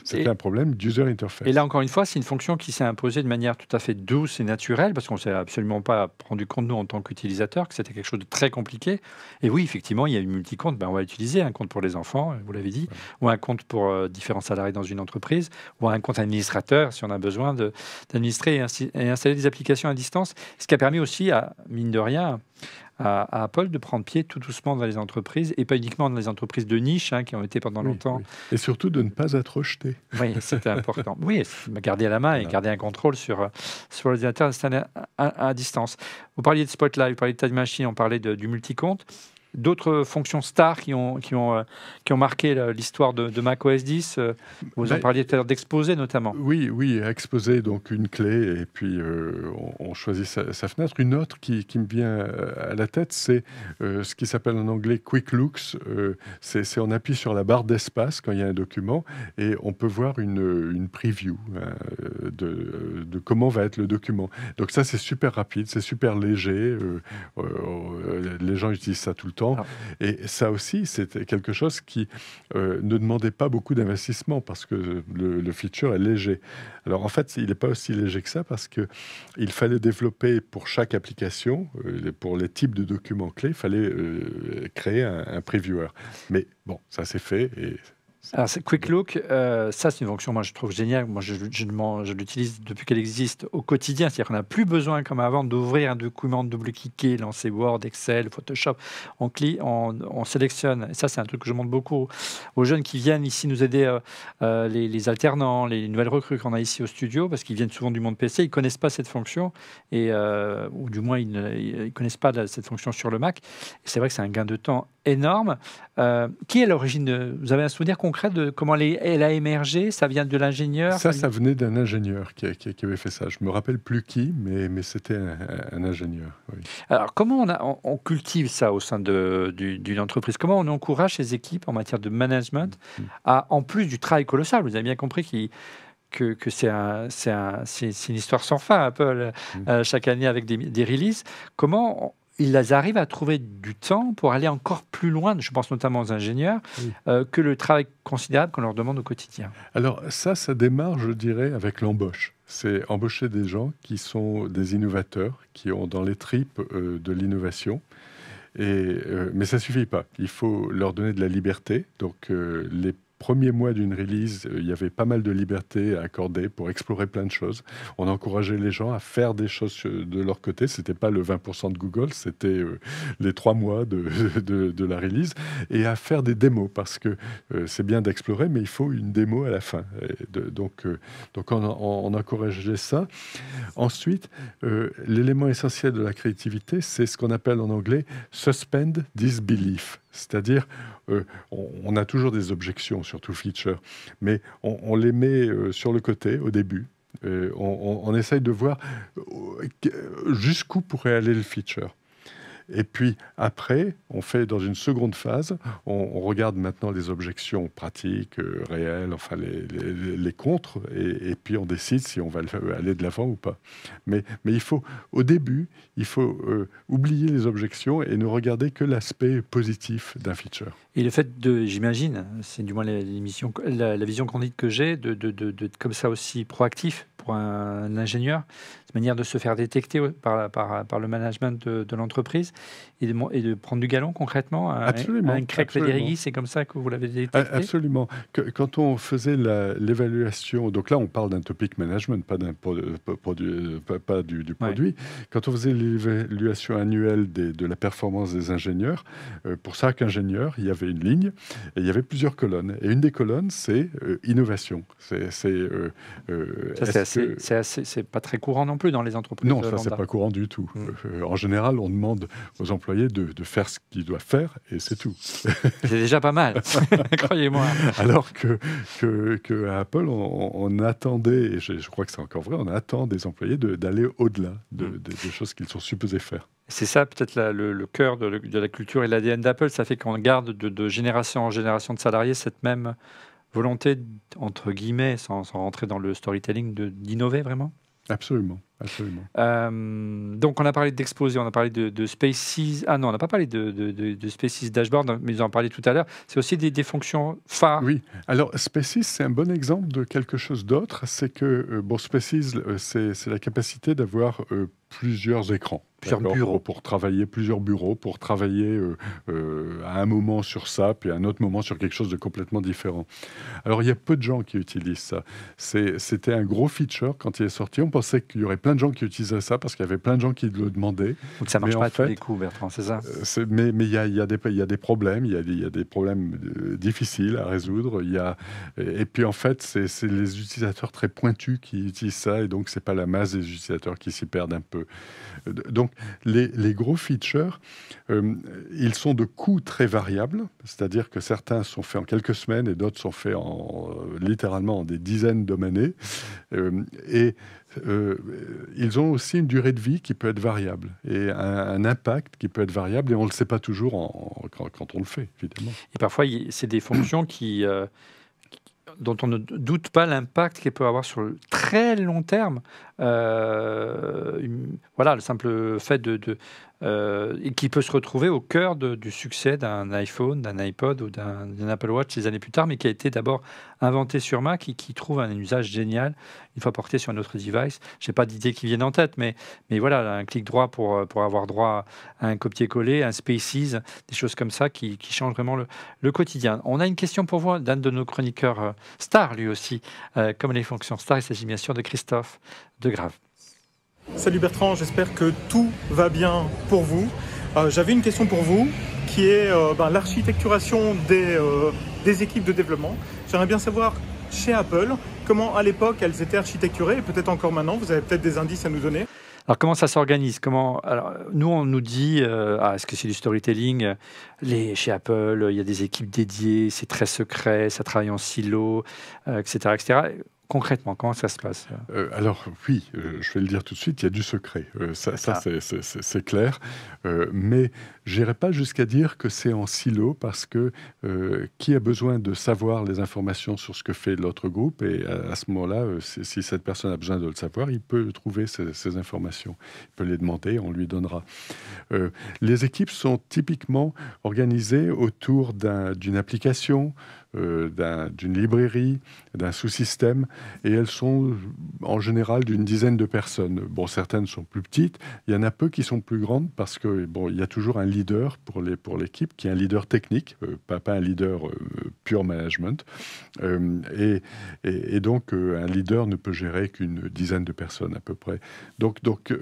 C'était un problème d'user interface. Et là, encore une fois, c'est une fonction qui s'est imposée de manière tout à fait douce et naturelle, parce qu'on ne s'est absolument pas rendu compte, nous, en tant qu'utilisateurs, que c'était quelque chose de très compliqué. Et oui, effectivement, il y a eu multi-compte. Ben, on va utiliser un compte pour les enfants, vous l'avez dit, ou un compte pour euh, différents salariés dans une entreprise, ou un compte administrateur si on a besoin d'administrer et, et, installer des applications à distance. Ce qui a permis aussi, à, mine de rien, à, Apple de prendre pied tout doucement dans les entreprises, et pas uniquement dans les entreprises de niche hein, qui ont été pendant longtemps. Et surtout de ne pas être rejeté. Oui, c'était important. Oui, garder à la main et garder un contrôle sur, sur l'ordinateur à, à, distance. Vous parliez de Spotlight, vous parliez de Time Machine, on parlait de, du multicompte d'autres fonctions stars qui ont, qui ont, euh, qui ont marqué l'histoire de, de, Mac OS X. Euh, vous en parliez tout à l'heure d'Exposer, notamment. Oui, oui, exposer donc une clé, et puis euh, on, choisit sa, fenêtre. Une autre qui, me vient à la tête, c'est ce qui s'appelle en anglais Quick Looks. c'est on appuie sur la barre d'espace quand il y a un document, et on peut voir une, une preview hein, de, de, comment va être le document. Donc ça, c'est super rapide, c'est super léger. les gens utilisent ça tout le temps. Ah. Et ça aussi, c'était quelque chose qui euh, ne demandait pas beaucoup d'investissement parce que le, feature est léger. Alors en fait, il n'est pas aussi léger que ça parce que il fallait développer pour chaque application, euh, pour les types de documents clés, il fallait euh, créer un, previewer. Mais bon, ça s'est fait et alors, Quick Look, euh, ça, c'est une fonction, moi, je trouve géniale. Moi, je, je, l'utilise depuis qu'elle existe au quotidien. C'est-à-dire qu'on n'a plus besoin, comme avant, d'ouvrir un document, de double-cliquer, lancer Word, Excel, Photoshop. On, clique, on, sélectionne. Et ça, c'est un truc que je montre beaucoup aux jeunes qui viennent ici nous aider, euh, euh, les, alternants, les nouvelles recrues qu'on a ici au studio, parce qu'ils viennent souvent du monde PC. Ils ne connaissent pas cette fonction, et, ou du moins, ils ne connaissent pas cette fonction sur le Mac. c'est vrai que c'est un gain de temps énorme. Euh, qui est l'origine Vous avez un souvenir concret de comment elle, a émergé Ça vient de l'ingénieur Ça, ça venait d'un ingénieur qui, avait fait ça. Je me rappelle plus qui, mais, mais c'était un, ingénieur. Alors, comment on, on, cultive ça au sein d'une entreprise Comment on encourage les équipes en matière de management mm-hmm. à, en plus du travail colossal Vous avez bien compris que, c'est une histoire sans fin, Apple, mm-hmm. euh, chaque année avec des, des releases. Comment ils arrivent à trouver du temps pour aller encore plus loin, je pense notamment aux ingénieurs, euh, que le travail considérable qu'on leur demande au quotidien. Alors ça, ça démarre, je dirais, avec l'embauche. C'est embaucher des gens qui sont des innovateurs, qui ont dans les tripes euh, de l'innovation. Et, euh, mais ça ne suffit pas. Il faut leur donner de la liberté. Donc les Premier mois d'une release, euh, il y avait pas mal de liberté à accorder pour explorer plein de choses. On encourageait les gens à faire des choses euh, de leur côté. Ce n'était pas le 20% de Google, c'était euh, les trois mois <laughs> de, la release et à faire des démos parce que c'est bien d'explorer, mais il faut une démo à la fin. donc, donc on, encourageait ça. Ensuite, l'élément essentiel de la créativité, c'est ce qu'on appelle en anglais suspend disbelief c'est-à-dire, euh, on, a toujours des objections, sur tout feature, mais on, les met euh, sur le côté au début. Euh, on, essaye de voir jusqu'où pourrait aller le feature. Et puis après, on fait dans une seconde phase, on, regarde maintenant les objections pratiques, réelles, enfin les, les, contres, et, puis on décide si on va aller de l'avant ou pas. mais, il faut, au début, il faut euh, oublier les objections et ne regarder que l'aspect positif d'un feature. Et le fait de, j'imagine, c'est du moins la, la, qu'on dit que j'ai, de, comme ça aussi proactif pour un, ingénieur, de manière de se faire détecter par, par, par le management de, l'entreprise et de, prendre du galon concrètement à, absolument, à C'est comme ça que vous l'avez détecté Absolument. Que, quand on faisait l'évaluation, donc là on parle d'un topic management, pas, euh, du, du, produit. Quand on faisait l'évaluation annuelle de la performance des ingénieurs, euh, pour chaque ingénieur, il y avait une ligne et il y avait plusieurs colonnes. Et une des colonnes, c'est euh, innovation. C'est c'est pas très courant non plus dans les entreprises. Non, ça c'est pas courant du tout. Mm. en général, on demande aux employés de, faire ce qu'ils doivent faire et c'est tout. C'est déjà pas mal, <laughs> croyez-moi. Alors que, que, Apple, on, attendait, et je, crois que c'est encore vrai, on attend des employés d'aller au-delà de, mm. des, choses qu'ils sont supposés faire. C'est ça peut-être le, cœur de, la culture et l'ADN d'Apple. Ça fait qu'on garde de, génération en génération de salariés cette même volonté, entre guillemets, sans, sans rentrer dans le storytelling, d'innover vraiment Absolument. Absolument. Euh, donc, on a parlé d'exposé, on a parlé de, de Spaces. Ah non, on n'a pas parlé de, de, Spaces Dashboard, mais on en parlait tout à l'heure. C'est aussi des, fonctions phares. Oui. Alors, Spaces, c'est un bon exemple de quelque chose d'autre. C'est que, euh, bon, Spaces, euh, c'est la capacité d'avoir plusieurs écrans. Plusieurs bureaux. Pour travailler, plusieurs bureaux, pour travailler euh, euh, à un moment sur ça puis à un autre moment sur quelque chose de complètement différent. Alors il y a peu de gens qui utilisent ça. C'était un gros feature quand il est sorti. On pensait qu'il y aurait plein de gens qui utilisaient ça parce qu'il y avait plein de gens qui le demandaient. donc ça ne marche pas à tous les coups, Bertrand, c'est ça euh, Mais il y, a, y, a, des problèmes, il y, a, des problèmes difficiles à résoudre. Y a, et puis en fait, c'est les utilisateurs très pointus qui utilisent ça et donc ce n'est pas la masse des utilisateurs qui s'y perdent un peu. Donc donc les, gros features, euh, ils sont de coûts très variables, c'est-à-dire que certains sont faits en quelques semaines et d'autres sont faits en, euh, littéralement en des dizaines de d'années. Euh, et ils ont aussi une durée de vie qui peut être variable et un, impact qui peut être variable et on ne le sait pas toujours quand, on le fait, évidemment. Et parfois, c'est des fonctions qui, dont on ne doute pas l'impact qu'elles peuvent avoir sur le très long terme, euh, voilà, le simple fait de, euh, qui peut se retrouver au cœur du succès d'un iPhone, d'un iPod ou d'un Apple Watch des années plus tard, mais qui a été d'abord inventé sur Mac et qui trouve un usage génial une fois porté sur un autre device. Je n'ai pas d'idée qui vienne en tête, mais, mais voilà, un clic droit pour, avoir droit à un copier-coller, un Spaces, des choses comme ça qui, changent vraiment le, quotidien. On a une question pour vous d'un de nos chroniqueurs euh, stars, lui aussi, comme les fonctions Star. Il s'agit bien sûr de Christophe de grave. Salut Bertrand, j'espère que tout va bien pour vous. Euh, j'avais une question pour vous qui est euh, ben, l'architecturation des, euh, des équipes de développement. J'aimerais bien savoir chez Apple comment à l'époque elles étaient architecturées et peut-être encore maintenant, vous avez peut-être des indices à nous donner. Alors comment ça s'organise Comment Alors, nous on nous dit ah, est-ce que c'est du storytelling Les chez Apple, il y a des équipes dédiées, c'est très secret, ça travaille en silo, etc., etc concrètement Comment ça se passe euh euh, Alors oui, euh, je vais le dire tout de suite, il y a du secret. ça, c'est clair. mais j'irai pas jusqu'à dire que c'est en silo parce que qui a besoin de savoir les informations sur ce que fait l'autre groupe et à, ce moment-là, si cette personne a besoin de le savoir, il peut trouver ces, informations. Il peut les demander, on lui donnera. les équipes sont typiquement organisées autour d'une application, euh, d'une librairie, d'un sous-système, et elles sont en général d'une dizaine de personnes. Bon, certaines sont plus petites, il y en a peu qui sont plus grandes parce que bon, il y a toujours un leader pour les pour l'équipe qui est un leader technique, euh, pas, pas, un leader euh, pure management, et, et, donc un leader ne peut gérer qu'une dizaine de personnes à peu près. Donc donc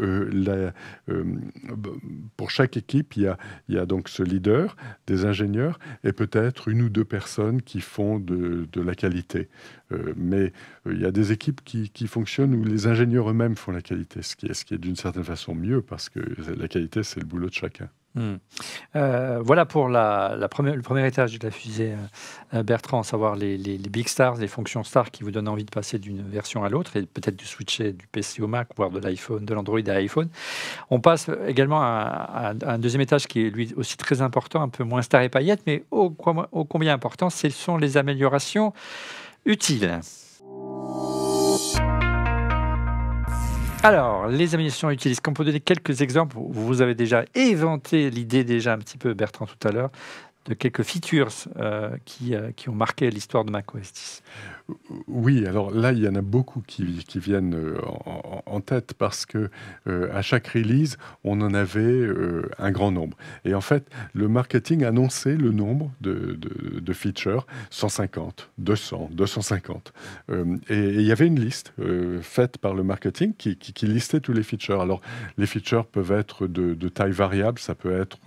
pour chaque équipe, il y a il y a donc ce leader, des ingénieurs et peut-être une ou deux personnes qui font de, la qualité. Euh, mais euh, il y a des équipes qui, fonctionnent où les ingénieurs eux-mêmes font la qualité, ce qui est, ce qui est d'une certaine façon mieux, parce que la qualité, c'est le boulot de chacun. Hmm. Euh, voilà pour le premier étage de la fusée euh, Bertrand, à savoir les, big stars, les fonctions stars qui vous donnent envie de passer d'une version à l'autre et peut-être de switcher du PC au Mac, voire de l'iPhone, de l'Android à l'iPhone. On passe également à, un deuxième étage qui est lui aussi très important, un peu moins star et paillette, mais ô, ô combien important, ce sont les améliorations utiles. Alors, les améliorations utilisent, qu'on peut donner quelques exemples, vous avez déjà éventé l'idée déjà un petit peu, Bertrand, tout à l'heure, de quelques features euh, qui, euh, qui, ont marqué l'histoire de macOS 10. Oui, alors là, il y en a beaucoup qui, viennent euh, en, tête parce que euh, à chaque release, on en avait euh, un grand nombre. Et en fait, le marketing annonçait le nombre de, features 150, 200, 250. et, il y avait une liste faite par le marketing qui, listait tous les features. Alors, les features peuvent être de, de taille variable, ça peut être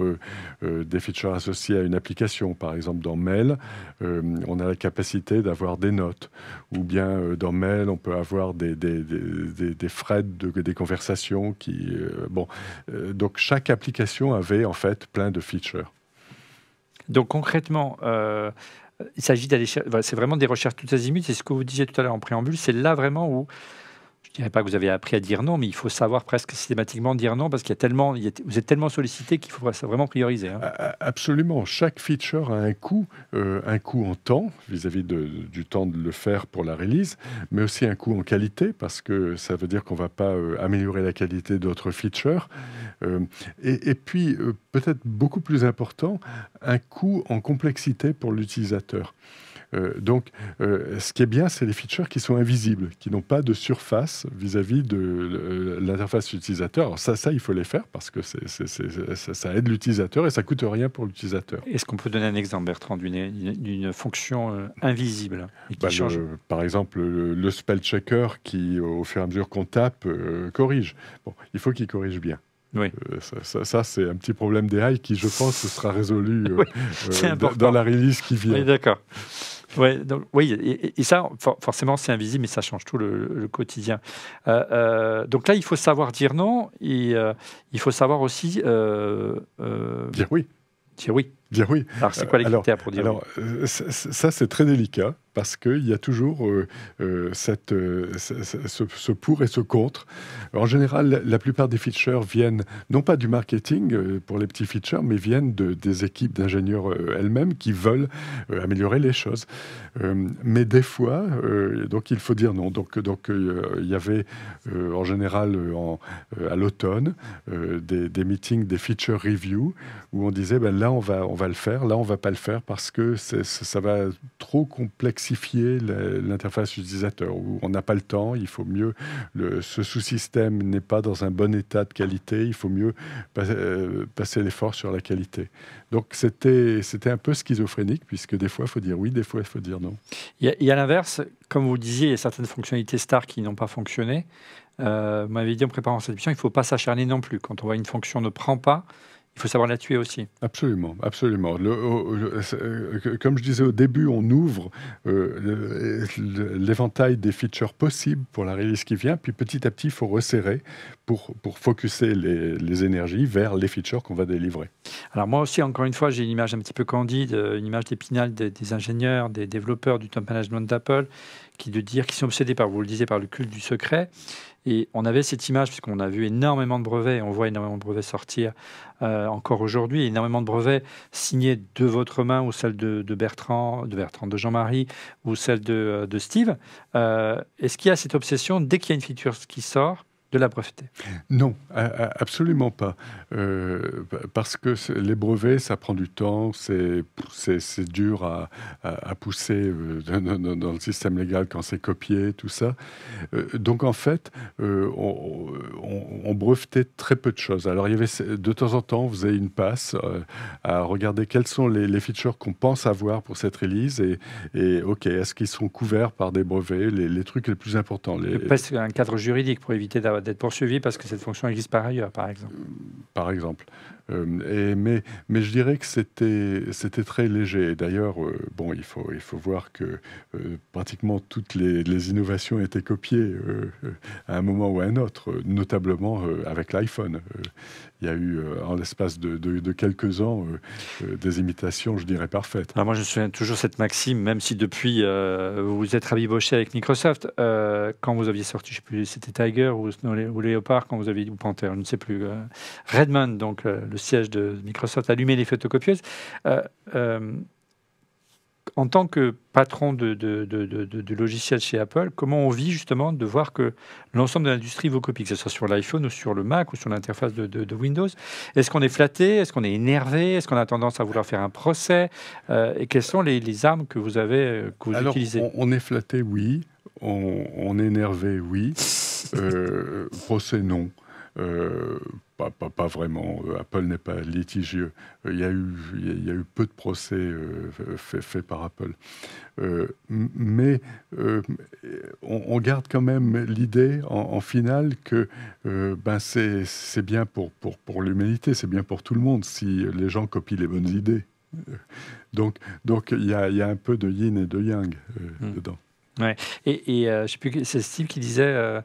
des features associées à une application. Par exemple, dans Mail, on a la capacité d'avoir des notes ou bien euh, dans mail, on peut avoir des, des, des, de, des conversations qui... Euh, bon, euh, donc chaque application avait en fait plein de features. Donc concrètement, il s'agit d'aller c'est vraiment des recherches toutes azimuts, c'est ce que vous disiez tout à l'heure en préambule, c'est là vraiment où je ne dirais pas que vous avez appris à dire non, mais il faut savoir presque systématiquement dire non parce qu'il y a tellement, vous êtes tellement sollicité qu'il faut vraiment prioriser. Hein. Absolument. Chaque feature a un coût, euh, un coût en temps vis-à-vis du temps de le faire pour la release, mais aussi un coût en qualité parce que ça veut dire qu'on ne va pas euh, améliorer la qualité d'autres features. Euh, et, puis, peut-être beaucoup plus important, un coût en complexité pour l'utilisateur. Euh, donc, euh, ce qui est bien, c'est les features qui sont invisibles, qui n'ont pas de surface vis-à-vis de euh, l'interface utilisateur. Alors ça, ça, il faut les faire parce que ça, aide l'utilisateur et ça coûte rien pour l'utilisateur. Est-ce qu'on peut donner un exemple, Bertrand, d'une fonction invisible bah, Par exemple, le, spell checker qui, au fur et à mesure qu'on tape, corrige. Bon, il faut qu'il corrige bien. Oui. ça, ça, c'est un petit problème des qui, je pense, sera résolu <laughs> dans, dans la release qui vient. Oui, d'accord. Ouais, oui, et, ça, forcément, c'est invisible, mais ça change tout le, quotidien. Euh, euh, donc là, il faut savoir dire non, et euh, il faut savoir aussi... dire oui. Dire oui. Dire oui. Alors, c'est quoi les critères pour dire alors, oui Ça, c'est très délicat parce qu'il y a toujours euh, euh, cette, euh, ce, pour et ce contre. En général, la plupart des features viennent non pas du marketing pour les petits features, mais viennent de, des équipes d'ingénieurs elles-mêmes qui veulent améliorer les choses. Euh, mais des fois, euh, donc il faut dire non. Donc, donc euh, il y avait en général à l'automne des, meetings, des feature review où on disait ben là on va on va le faire, là on va pas le faire parce que ça va trop complexifier l'interface utilisateur où on n'a pas le temps. Il faut mieux ce sous-système n'est pas dans un bon état de qualité. Il faut mieux passer l'effort sur la qualité. Donc c'était un peu schizophrénique, puisque des fois, il faut dire oui, des fois, il faut dire non. Et à l'inverse, comme vous disiez, il y a certaines fonctionnalités Star qui n'ont pas fonctionné. Euh, vous m'avez dit en préparant cette émission, il ne faut pas s'acharner non plus. Quand on voit une fonction ne prend pas, il faut savoir la tuer aussi. Absolument, absolument. Le, euh, comme je disais au début, on ouvre euh, l'éventail des features possibles pour la release qui vient, puis petit à petit, il faut resserrer pour, pour focuser les, énergies vers les features qu'on va délivrer. Alors moi aussi, encore une fois, j'ai une image un petit peu candide, euh, une image d'épinal des, ingénieurs, des développeurs du top management d'Apple, qui de dire qui sont obsédés par, vous le disiez, par le culte du secret. Et on avait cette image, puisqu'on a vu énormément de brevets, on voit énormément de brevets sortir euh, encore aujourd'hui, énormément de brevets signés de votre main ou celle de, Bertrand, de Bertrand, de Jean-Marie ou celle de, euh, de Steve. Euh, est-ce qu'il y a cette obsession, dès qu'il y a une feature qui sort, de la breveter Non, absolument pas. Euh, parce que les brevets, ça prend du temps, c'est dur à, pousser euh, dans, le système légal quand c'est copié, tout ça. Euh, donc en fait, on, on, brevetait très peu de choses. Alors il y avait, de temps en temps, on faisait une passe à regarder quels sont les, features qu'on pense avoir pour cette release et, ok, est-ce qu'ils sont couverts par des brevets, les, trucs les plus importants. Les... passe un cadre juridique pour éviter d'avoir d'être poursuivi parce que cette fonction existe par ailleurs, par exemple Par exemple. Euh, mais, je dirais que c'était très léger. d'ailleurs, euh, bon, il faut, il faut voir que euh, pratiquement toutes les, innovations étaient copiées à un moment ou à un autre, notamment avec l'iPhone. il y a eu, en l'espace de, quelques ans, des imitations, je dirais, parfaites. Ah, moi, je me souviens toujours cette maxime, même si depuis, vous êtes rabiboché avec Microsoft. quand vous aviez sorti, je sais plus, c'était Tiger ou, ou Léopard, quand vous aviez, ou Panther, je ne sais plus, Redmond, donc le siège de Microsoft allumer les photocopieuses. Euh, euh, en tant que patron de, logiciels chez Apple, comment on vit justement de voir que l'ensemble de l'industrie vous copie, que ce soit sur l'iPhone ou sur le Mac ou sur l'interface de, Windows Est-ce qu'on est flatté Est-ce qu'on est énervé Est-ce qu'on a tendance à vouloir faire un procès euh, Et quelles sont les, armes que vous avez, que vous utilisez on, est flatté, oui. On, est énervé, oui. procès, non. Euh, pas, pas, vraiment. Euh, Apple n'est pas litigieux. Euh, il y, a eu, y eu peu de procès euh, faits fait par Apple. mais on, garde quand même l'idée en, finale que ben c'est bien pour, pour, l'humanité, c'est bien pour tout le monde si les gens copient les bonnes idées. Donc il y, a, un peu de yin et de yang hmm. dedans. Ouais. Et, et je sais plus, c'est Steve qui disait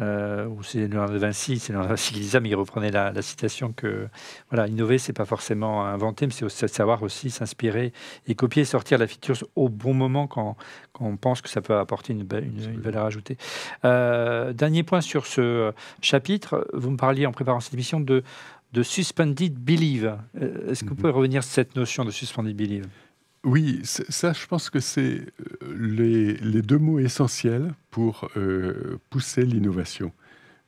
euh, ou c'est Léonard de Vinci, c'est Léonard de Vinci qui disait, mais il reprenait la, citation que voilà, innover, c'est pas forcément inventer, mais c'est savoir aussi s'inspirer et copier, sortir la feature au bon moment quand, quand on pense que ça peut apporter une, valeur ajoutée. Euh, dernier point sur ce chapitre, vous me parliez en préparant cette émission de, de suspended believe. Euh, est-ce que vous mhm. pouvez revenir sur cette notion de suspended believe oui, ça, je pense que c'est euh, les, deux mots essentiels pour euh, pousser l'innovation.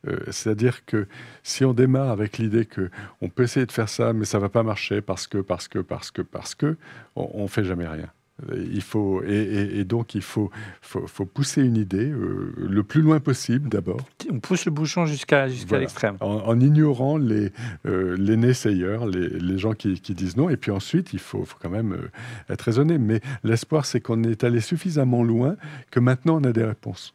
Euh, c'est-à-dire que si on démarre avec l'idée que on peut essayer de faire ça, mais ça ne va pas marcher parce que, parce que, parce que, parce que, on, on fait jamais rien. Euh, il faut, et, donc, il faut, faut, pousser une idée euh, le plus loin possible d'abord. On pousse le bouchon jusqu'à jusqu'à l'extrême. En, ignorant les, euh, les les, les, gens qui, qui, disent non. Et puis ensuite, il faut, faut quand même être raisonné. Mais l'espoir, c'est qu'on est allé suffisamment loin que maintenant, on a des réponses.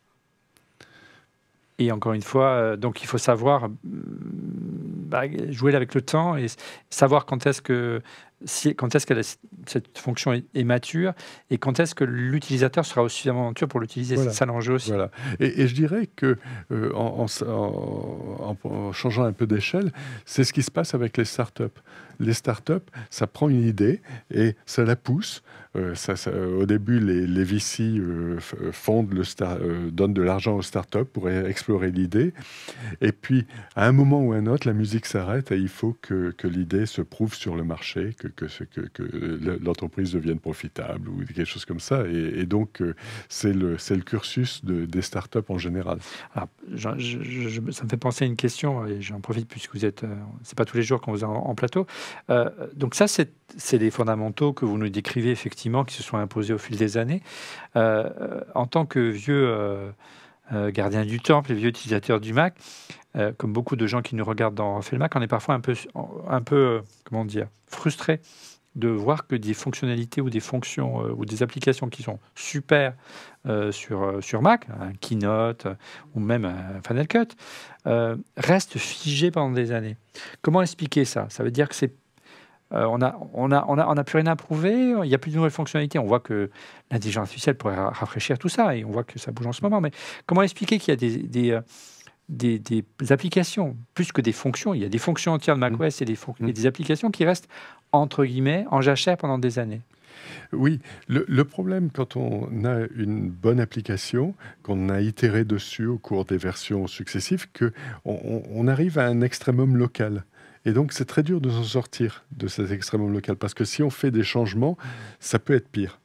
Et encore une fois, donc il faut savoir bah, jouer avec le temps et savoir quand est-ce que quand est-ce que cette fonction est, mature et quand est-ce que l'utilisateur sera suffisamment mature pour l'utiliser. C'est ça l'enjeu aussi. Et, je dirais que euh, changeant un peu d'échelle, c'est ce qui se passe avec les startups les startups, ça prend une idée et ça la pousse. Euh, au début, les, les VC euh, euh, fondent le donnent de l'argent aux startups pour explorer l'idée. Et puis, à un moment ou un autre, la musique s'arrête et il faut que, l'idée se prouve sur le marché, que, que l'entreprise devienne profitable ou quelque chose comme ça. Et, donc, c'est le, le, cursus des startups en général. ça me fait penser à une question et j'en profite puisque vous êtes. c'est pas tous les jours qu'on vous a en plateau. Euh, donc ça, c'est les fondamentaux que vous nous décrivez effectivement, qui se sont imposés au fil des années. Euh, euh, en tant que vieux gardien du temple et vieux utilisateur du Mac, comme beaucoup de gens qui nous regardent dans le Mac, on est parfois un peu, un peu comment dire, frustré de voir que des fonctionnalités ou des fonctions ou des applications qui sont super sur, sur Mac, un Keynote ou même un Final Cut, restent figées pendant des années. Comment expliquer ça Ça veut dire que c'est euh, on n'a a, on a, on plus rien à prouver, il n'y a plus de nouvelles fonctionnalités. On voit que l'intelligence artificielle pourrait rafraîchir tout ça et on voit que ça bouge en ce moment. Mais comment expliquer qu'il y a des, euh, applications, plus que des fonctions, il y a des fonctions entières de mmh. macOS mmh. et, des applications qui restent, entre guillemets, en jachère pendant des années oui, le, problème quand on a une bonne application, qu'on a itéré dessus au cours des versions successives, que on, arrive à un extrémum local. Et donc, c'est très dur de s'en sortir de cet extrême local, parce que si on fait des changements, ça peut être pire.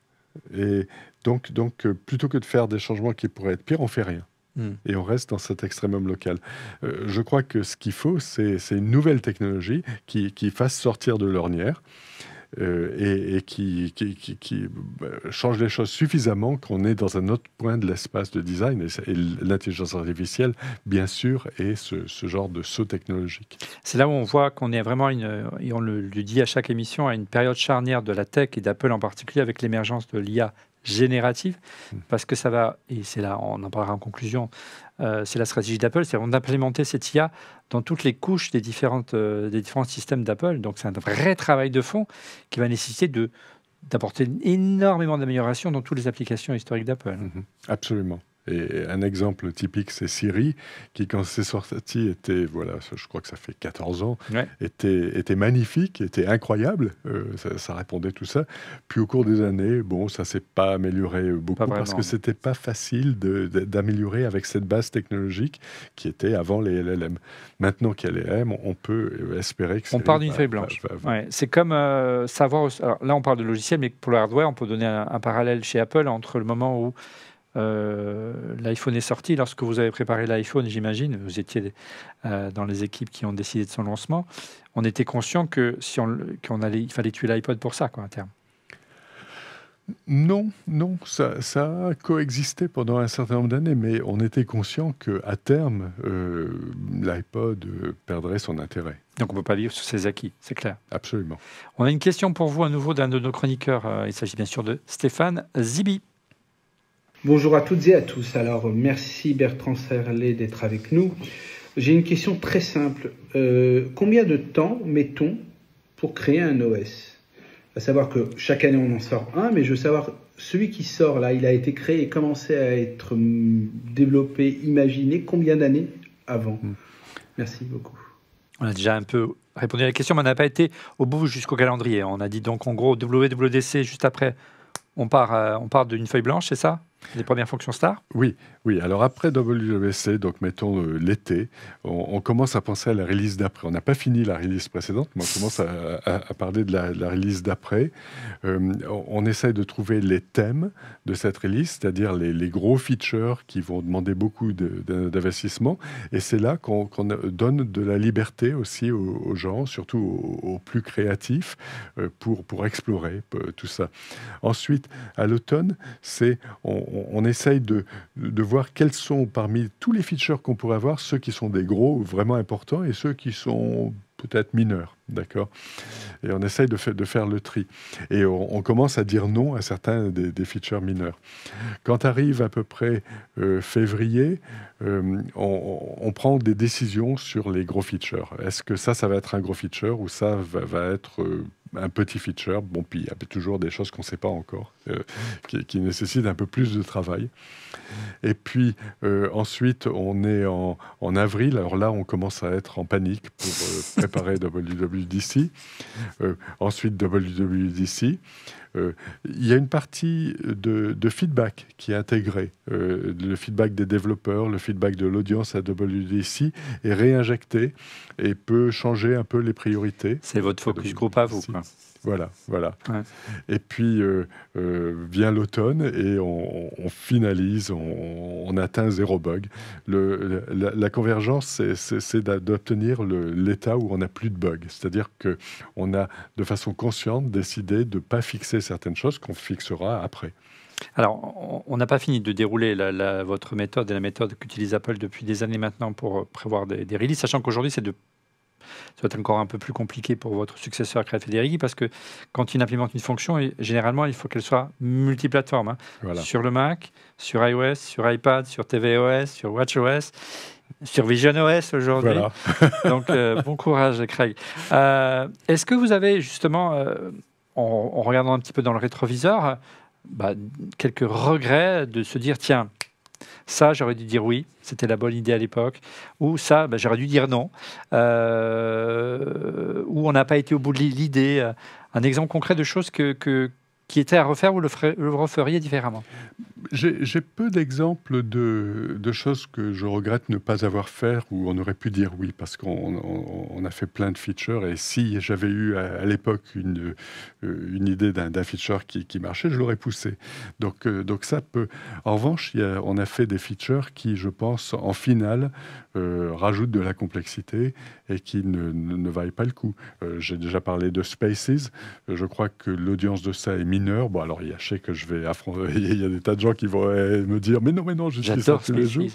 Et donc, donc euh, plutôt que de faire des changements qui pourraient être pires, on fait rien. Hmm. Et on reste dans cet extrême local. Euh, je crois que ce qu'il faut, c'est une nouvelle technologie qui, qui fasse sortir de l'ornière. Euh, et, qui, qui, euh, change les choses suffisamment qu'on est dans un autre point de l'espace de design. Et, l'intelligence artificielle, bien sûr, est ce, genre de saut technologique. C'est là où on voit qu'on est vraiment, une, et on le, dit à chaque émission, à une période charnière de la tech et d'Apple en particulier avec l'émergence de l'IA générative, hmm. parce que ça va, et c'est là, on en parlera en conclusion, euh, c'est la stratégie d'Apple, c'est d'implémenter cette IA dans toutes les couches euh, des, différents systèmes d'Apple. Donc c'est un vrai travail de fond qui va nécessiter d'apporter énormément d'améliorations dans toutes les applications historiques d'Apple. Mm-hmm. absolument un exemple typique, c'est Siri, qui quand c'est sorti était, voilà, je crois que ça fait 14 ans, était, était magnifique, était incroyable, euh, ça, répondait tout ça. Puis au cours des années, bon, ça s'est pas amélioré beaucoup parce que c'était pas facile d'améliorer avec cette base technologique qui était avant les LLM. Maintenant qu'il y a les LLM, on peut espérer que on part d'une feuille blanche. c'est comme euh, savoir. là, on parle de logiciel, mais pour le hardware, on peut donner un parallèle chez Apple entre le moment où euh, l'iPhone est sorti. Lorsque vous avez préparé l'iPhone, j'imagine, vous étiez euh, dans les équipes qui ont décidé de son lancement. On était conscient que si on, allait, il fallait tuer l'iPod pour ça, quoi, à terme. Non, non, ça, ça, a coexisté pendant un certain nombre d'années, mais on était conscient que à terme, euh, l'iPod perdrait son intérêt. Donc on ne peut pas vivre sous ses acquis, c'est clair. Absolument. On a une question pour vous à nouveau d'un de nos chroniqueurs. Il s'agit bien sûr de Stéphane Zibi. Bonjour à toutes et à tous. Alors, merci Bertrand Serlet d'être avec nous. J'ai une question très simple. Euh, combien de temps met-on pour créer un OS À savoir que chaque année, on en sort un, mais je veux savoir, celui qui sort là, il a été créé et commencé à être hum, développé, imaginé, combien d'années avant hum. Merci beaucoup. On a déjà un peu répondu à la question, mais on n'a pas été au bout jusqu'au calendrier. On a dit donc en gros WWDC juste après, on part, euh, on part d'une feuille blanche, c'est ça les premières fonctions stars Oui, oui. Alors après WWC, donc mettons euh, l'été, on, commence à penser à la release d'après. On n'a pas fini la release précédente, mais on commence à, parler de la, release d'après. Euh, on, essaie essaye de trouver les thèmes de cette release, c'est-à-dire les, gros features qui vont demander beaucoup d'investissement. Et c'est là qu'on donne de la liberté aussi aux, gens, surtout aux, plus créatifs, euh, pour, pour explorer tout ça. Ensuite, à l'automne, c'est on, on, essaye de, voir quels sont parmi tous les features qu'on pourrait avoir ceux qui sont des gros vraiment importants et ceux qui sont peut-être mineurs, d'accord Et on essaye de, faire le tri. Et on, commence à dire non à certains des, features mineurs. Quand arrive à peu près euh, février, euh, on, prend des décisions sur les gros features. Est-ce que ça, ça va être un gros feature ou ça va, être... Euh, un petit feature. Bon, puis il y a toujours des choses qu'on ne sait pas encore, euh, qui, nécessitent un peu plus de travail. Et puis euh, ensuite, on est en, avril. Alors là, on commence à être en panique pour euh, préparer <laughs> WWDC. ensuite, WWDC. Euh, il y a une partie de, feedback qui est intégrée. Euh, le feedback des développeurs, le feedback de l'audience à WDC est réinjecté et peut changer un peu les priorités. C'est votre focus euh, group à vous. Quoi. Voilà, voilà. Et puis euh, euh, vient l'automne et on, finalise, on, atteint zéro bug. la, convergence, c'est d'obtenir l'état où on n'a plus de bugs. C'est-à-dire que on a de façon consciente décidé de ne pas fixer certaines choses qu'on fixera après. Alors, on n'a pas fini de dérouler votre méthode et la méthode qu'utilise Apple depuis des années maintenant pour prévoir des, des releases, sachant qu'aujourd'hui, c'est de ça va être encore un peu plus compliqué pour votre successeur, Craig Federighi, parce que quand il implémente une fonction, généralement, il faut qu'elle soit multiplateforme. Hein. Sur le Mac, sur iOS, sur iPad, sur tvOS, sur watchOS sur VisionOS aujourd'hui. <laughs> Donc, euh, bon courage, Craig. Euh, est-ce que vous avez justement, euh, en, regardant un petit peu dans le rétroviseur, bah, quelques regrets de se dire, tiens, ça, j'aurais dû dire oui, c'était la bonne idée à l'époque, ou ça, ben, j'aurais dû dire non, euh, ou on n'a pas été au bout de l'idée. Un exemple concret de choses que, qui était à refaire ou le, le referiez différemment J'ai peu d'exemples de, de, choses que je regrette ne pas avoir fait où on aurait pu dire oui, parce qu'on a fait plein de features et si j'avais eu à, l'époque une, euh, une idée d'un feature qui, qui, marchait, je l'aurais poussé. Donc, euh, donc ça peut. En revanche, on a fait des features qui, je pense, en finale, euh, rajoute de la complexité et qui ne, ne, vaille pas le coup. Euh, j'ai déjà parlé de Spaces. Euh, je crois que l'audience de ça est mineure. Bon, alors, il y a, chez que je vais affronter. <laughs> Il y a des tas de gens qui vont me dire Mais non, mais non, je suis ça les <laughs>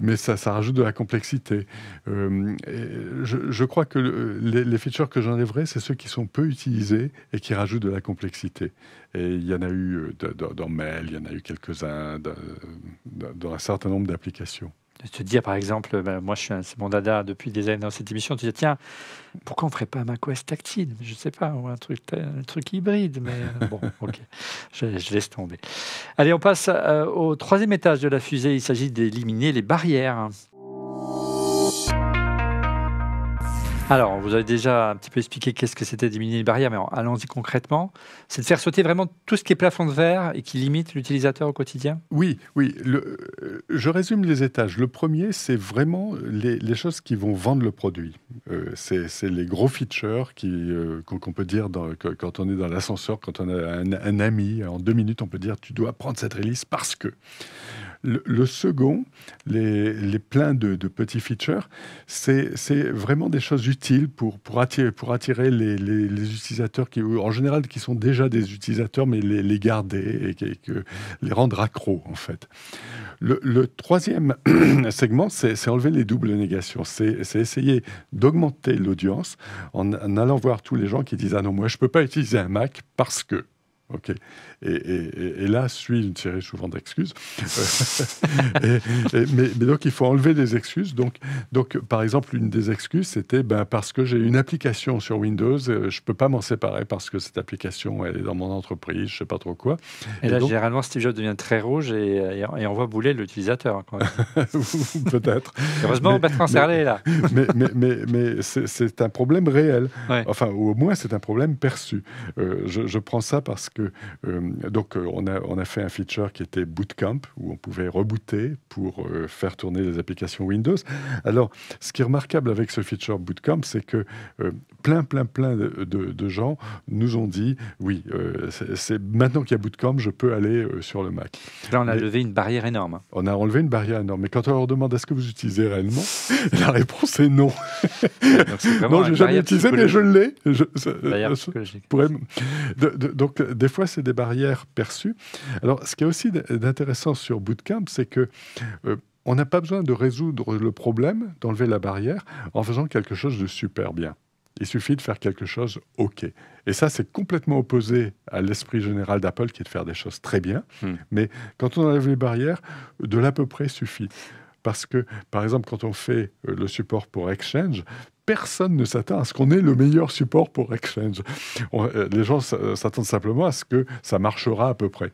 mais ça, ça rajoute de la complexité. Je, crois que les, les, features que j'enlèverai, c'est ceux qui sont peu utilisés et qui rajoutent de la complexité. Et il y en a eu dans Mail, il y en a eu quelques-uns dans un certain nombre d'applications de te dire, par exemple, ben, moi, je suis un, mon dada depuis des années dans cette émission, tu dis, tiens, pourquoi on ne ferait pas un macOS tactile Je ne sais pas, ou un truc, un truc hybride, mais euh, bon, <laughs> ok, je, laisse tomber. Allez, on passe euh, au troisième étage de la fusée. Il s'agit d'éliminer les barrières. Alors, vous avez déjà un petit peu expliqué qu'est-ce que c'était diminuer les barrières, mais allons-y concrètement. C'est de faire sauter vraiment tout ce qui est plafond de verre et qui limite l'utilisateur au quotidien Oui, oui. Euh, je résume les étages. Le premier, c'est vraiment les, choses qui vont vendre le produit. Euh, c'est les gros features euh, qu'on peut dire quand on est dans l'ascenseur, quand on a un, ami. En deux minutes, on peut dire tu dois prendre cette release parce que. Le, second, les, pleins de, petits features, c'est vraiment des choses utiles pour, pour attirer, pour attirer les, utilisateurs qui, en général, qui sont déjà des utilisateurs, mais les, garder et, les rendre accros, en fait. Le, troisième <clears throat> segment, c'est enlever les doubles négations. C'est essayer d'augmenter l'audience en, en, allant voir tous les gens qui disent Ah non, moi, je ne peux pas utiliser un Mac parce que. Ok. Et, et, là, suit une série souvent d'excuses. <laughs> <laughs> mais, donc, il faut enlever des excuses. Donc, donc par exemple, une des excuses, c'était ben, parce que j'ai une application sur Windows, euh, je ne peux pas m'en séparer parce que cette application, elle est dans mon entreprise, je ne sais pas trop quoi. Et, là, généralement, Steve Jobs devient très rouge et, on voit bouler l'utilisateur. Hein, <laughs> peut-être. Heureusement, on Bertrand va est là. mais mais, mais c'est un problème réel. Enfin, ou au moins, c'est un problème perçu. Euh, je prends ça parce que euh, donc, euh, on a, on a fait un feature qui était Bootcamp, où on pouvait rebooter pour euh, faire tourner les applications Windows. Alors, ce qui est remarquable avec ce feature Bootcamp, c'est que plein, plein, plein de, gens nous ont dit oui, c'est maintenant qu'il y a Bootcamp, je peux aller sur le Mac. Là, on a levé une barrière énorme. On a enlevé une barrière énorme. Mais quand on leur demande est-ce que vous utilisez réellement, la réponse est non. <laughs> non, je n'ai jamais utilisé, mais je l'ai. donc, des fois, c'est des barrières perçues. Alors, ce qui est aussi d'intéressant sur Bootcamp, c'est que euh, on n'a pas besoin de résoudre le problème, d'enlever la barrière, en faisant quelque chose de super bien. Il suffit de faire quelque chose OK. Et ça, c'est complètement opposé à l'esprit général d'Apple qui est de faire des choses très bien. Hmm. Mais quand on enlève les barrières, de l'à peu près suffit. Parce que, par exemple, quand on fait euh, le support pour Exchange, personne ne s'attend à ce qu'on ait le meilleur support pour Exchange. Euh, les gens euh, s'attendent simplement à ce que ça marchera à peu près.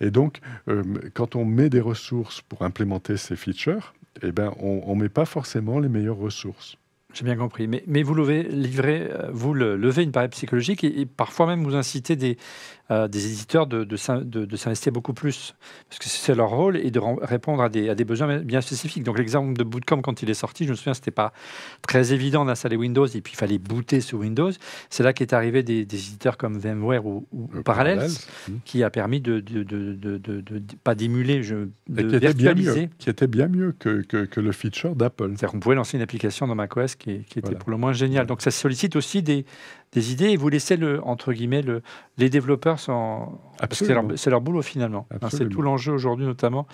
Et donc, euh, quand on met des ressources pour implémenter ces features, eh ben, on ne met pas forcément les meilleures ressources. J'ai bien compris. Mais, vous levez, livrez, vous le, levez une barrière psychologique et, parfois même vous incitez des, euh, des éditeurs de, de, s'investir beaucoup plus, parce que c'est leur rôle, et de répondre à des, à des, besoins bien spécifiques. Donc l'exemple de Bootcamp, quand il est sorti, je me souviens, c'était pas très évident d'installer Windows, et puis il fallait booter sous Windows. C'est là qu'est arrivé des, éditeurs comme VMware ou, euh, Parallels, mmh. Mmh. qui a permis de, pas d'émuler, de virtualiser. qui était bien mieux que, que, le feature d'Apple. C'est-à-dire qu'on pouvait lancer une application dans macOS qui, qui était pour le moins géniale. Mmh. Donc ça sollicite aussi des, des idées et vous laissez le entre guillemets le, les développeurs sont c'est leur, boulot finalement. C'est tout l'enjeu aujourd'hui notamment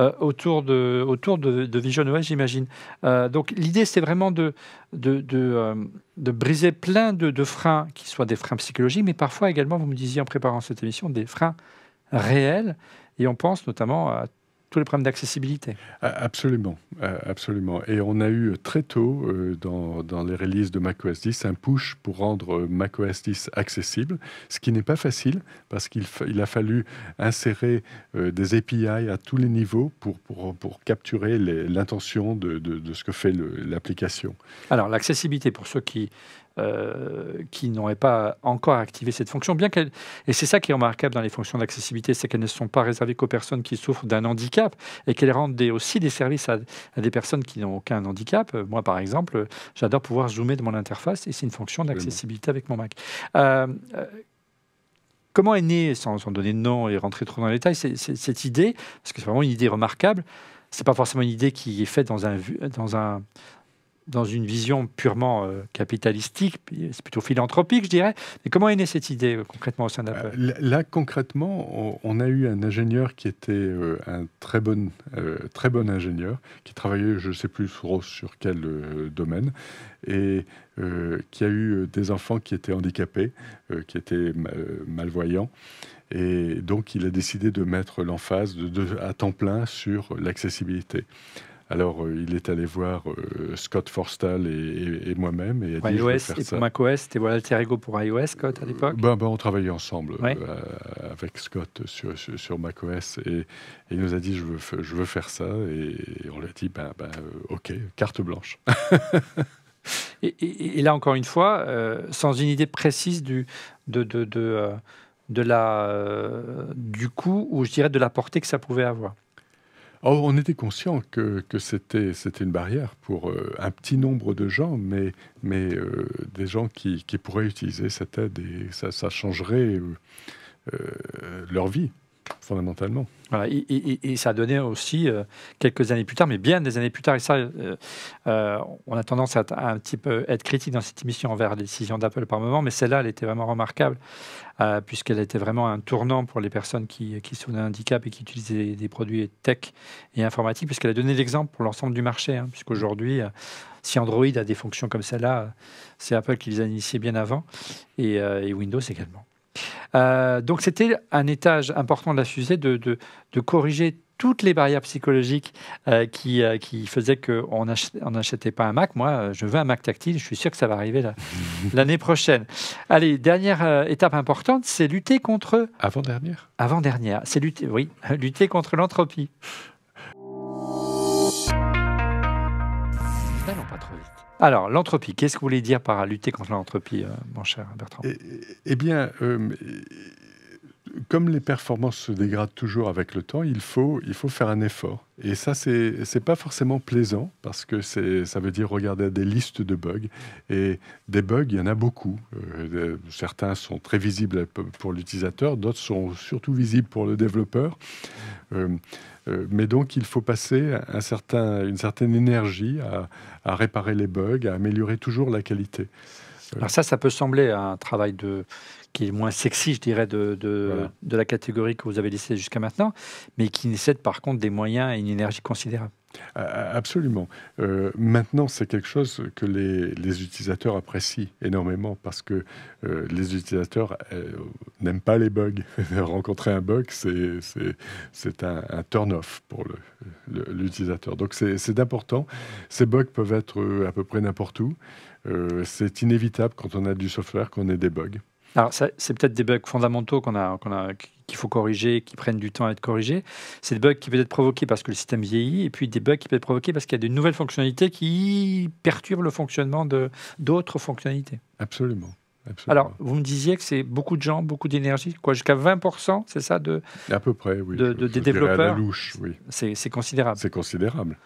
euh, autour de autour de, Vision OS j'imagine. Euh, donc l'idée c'est vraiment de de, euh, de, briser plein de, de freins qui soient des freins psychologiques, mais parfois également vous me disiez en préparant cette émission des freins réels et on pense notamment à tous les problèmes d'accessibilité. Ah, absolument, ah, absolument. Et on a eu très tôt euh, dans, les releases de macOS 10 un push pour rendre macOS 10 accessible, ce qui n'est pas facile parce qu'il il a fallu insérer euh, des API à tous les niveaux pour, pour, capturer l'intention de, ce que fait l'application. Alors l'accessibilité, pour ceux qui euh, qui n'auraient pas encore activé cette fonction, bien qu'elle. Et c'est ça qui est remarquable dans les fonctions d'accessibilité, c'est qu'elles ne sont pas réservées qu'aux personnes qui souffrent d'un handicap et qu'elles rendent aussi des services à, des personnes qui n'ont aucun handicap. Euh, moi, par exemple, j'adore pouvoir zoomer de mon interface et c'est une fonction d'accessibilité avec mon Mac. Euh, comment est née, sans en donner de nom et rentrer trop dans les détails, cette, cette idée Parce que c'est vraiment une idée remarquable. C'est pas forcément une idée qui est faite dans un, dans un, dans une vision purement euh, capitalistique, c'est plutôt philanthropique, je dirais. Mais comment est née cette idée euh, concrètement au sein d'Apple euh, Là, concrètement, on, a eu un ingénieur qui était un très bon, très bon ingénieur, qui travaillait, je ne sais plus sur quel domaine, et qui a eu des enfants qui étaient handicapés, qui étaient malvoyants. Et donc, il a décidé de mettre l'emphase de, à temps plein sur l'accessibilité. Alors, euh, il est allé voir euh, Scott Forstall et, moi-même. Et a pour iOS et pour macOS, c'était voilà, alter ego pour iOS, Scott, à l'époque ben, ben, On travaillait ensemble euh, avec Scott sur, sur, macOS. Et, il nous a dit, je veux, je veux faire ça. Et on lui a dit, ben, ben OK, carte blanche. <laughs> et, là, encore une fois, sans une idée précise du, de... de, la, du coût ou je dirais de la portée que ça pouvait avoir. Oh, on était conscient que, c'était, une barrière pour euh, un petit nombre de gens, mais, euh, des gens qui, pourraient utiliser cette aide et ça, changerait euh, leur vie fondamentalement. et, ça a donné aussi, euh, quelques années plus tard, mais bien des années plus tard, et ça, euh, euh, on a tendance à, un petit peu être critique dans cette émission envers les décisions d'Apple par moment, mais celle-là, elle était vraiment remarquable, puisqu'elle était vraiment un tournant pour les personnes qui, sont d'un handicap et qui utilisent des, produits tech et informatiques, puisqu'elle a donné l'exemple pour l'ensemble du marché, hein, puisqu'aujourd'hui, si Android a des fonctions comme celle-là, c'est Apple qui les a initiées bien avant, et Windows également. Euh, donc c'était un étage important de la fusée de, de, corriger toutes les barrières psychologiques euh, qui, euh, qui faisaient qu'on n'achetait pas un Mac. Moi, je veux un Mac tactile, je suis sûr que ça va arriver <laughs> l'année prochaine. Allez, dernière étape importante, c'est lutter contre... Avant-dernière Avant-dernière, c'est lutter, oui, <laughs> lutter contre l'entropie. Alors, l'entropie, qu'est-ce que vous voulez dire par lutter contre l'entropie, euh, mon cher Bertrand eh, eh, eh bien, euh, eh, comme les performances se dégradent toujours avec le temps, il faut, il faut faire un effort. Et ça, ce n'est pas forcément plaisant parce que ça veut dire regarder des listes de bugs. Et des bugs, il y en a beaucoup. Euh, certains sont très visibles pour l'utilisateur, d'autres sont surtout visibles pour le développeur. Euh, mais donc, il faut passer une certaine énergie à, réparer les bugs, à améliorer toujours la qualité. Euh, Alors ça, ça peut sembler un travail qui est moins sexy, je dirais, de, de la catégorie que vous avez laissée jusqu'à maintenant, mais qui nécessite par contre des moyens et une énergie considérable. Absolument. Euh, maintenant, c'est quelque chose que les, utilisateurs apprécient énormément parce que euh, les utilisateurs euh, n'aiment pas les bugs. <laughs> Rencontrer un bug, c'est un, un turn-off pour l'utilisateur. Donc, c'est important. Ces bugs peuvent être à peu près n'importe où. c'est inévitable quand on a du software qu'on ait des bugs. Alors, c'est peut-être des bugs fondamentaux qu'on a, qu'il faut corriger, qui prennent du temps à être corrigés. C'est des bugs qui peuvent être provoqués parce que le système vieillit, et puis des bugs qui peuvent être provoqués parce qu'il y a de nouvelles fonctionnalités qui perturbent le fonctionnement d'autres fonctionnalités. Absolument. Alors, vous me disiez que c'est beaucoup de gens, beaucoup d'énergie, quoi, jusqu'à 20%, c'est ça de, À peu près, oui. De, des développeurs. La oui. c'est considérable. C'est considérable.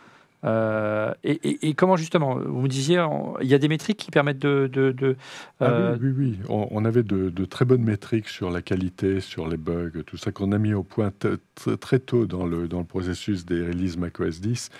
Euh, et, comment justement, vous me disiez, il y a des métriques qui permettent de... Ah euh, oui, oui, On, avait de, très bonnes métriques sur la qualité, sur les bugs, tout ça qu'on a mis au point très tôt dans le, dans le processus des releases macOS 10.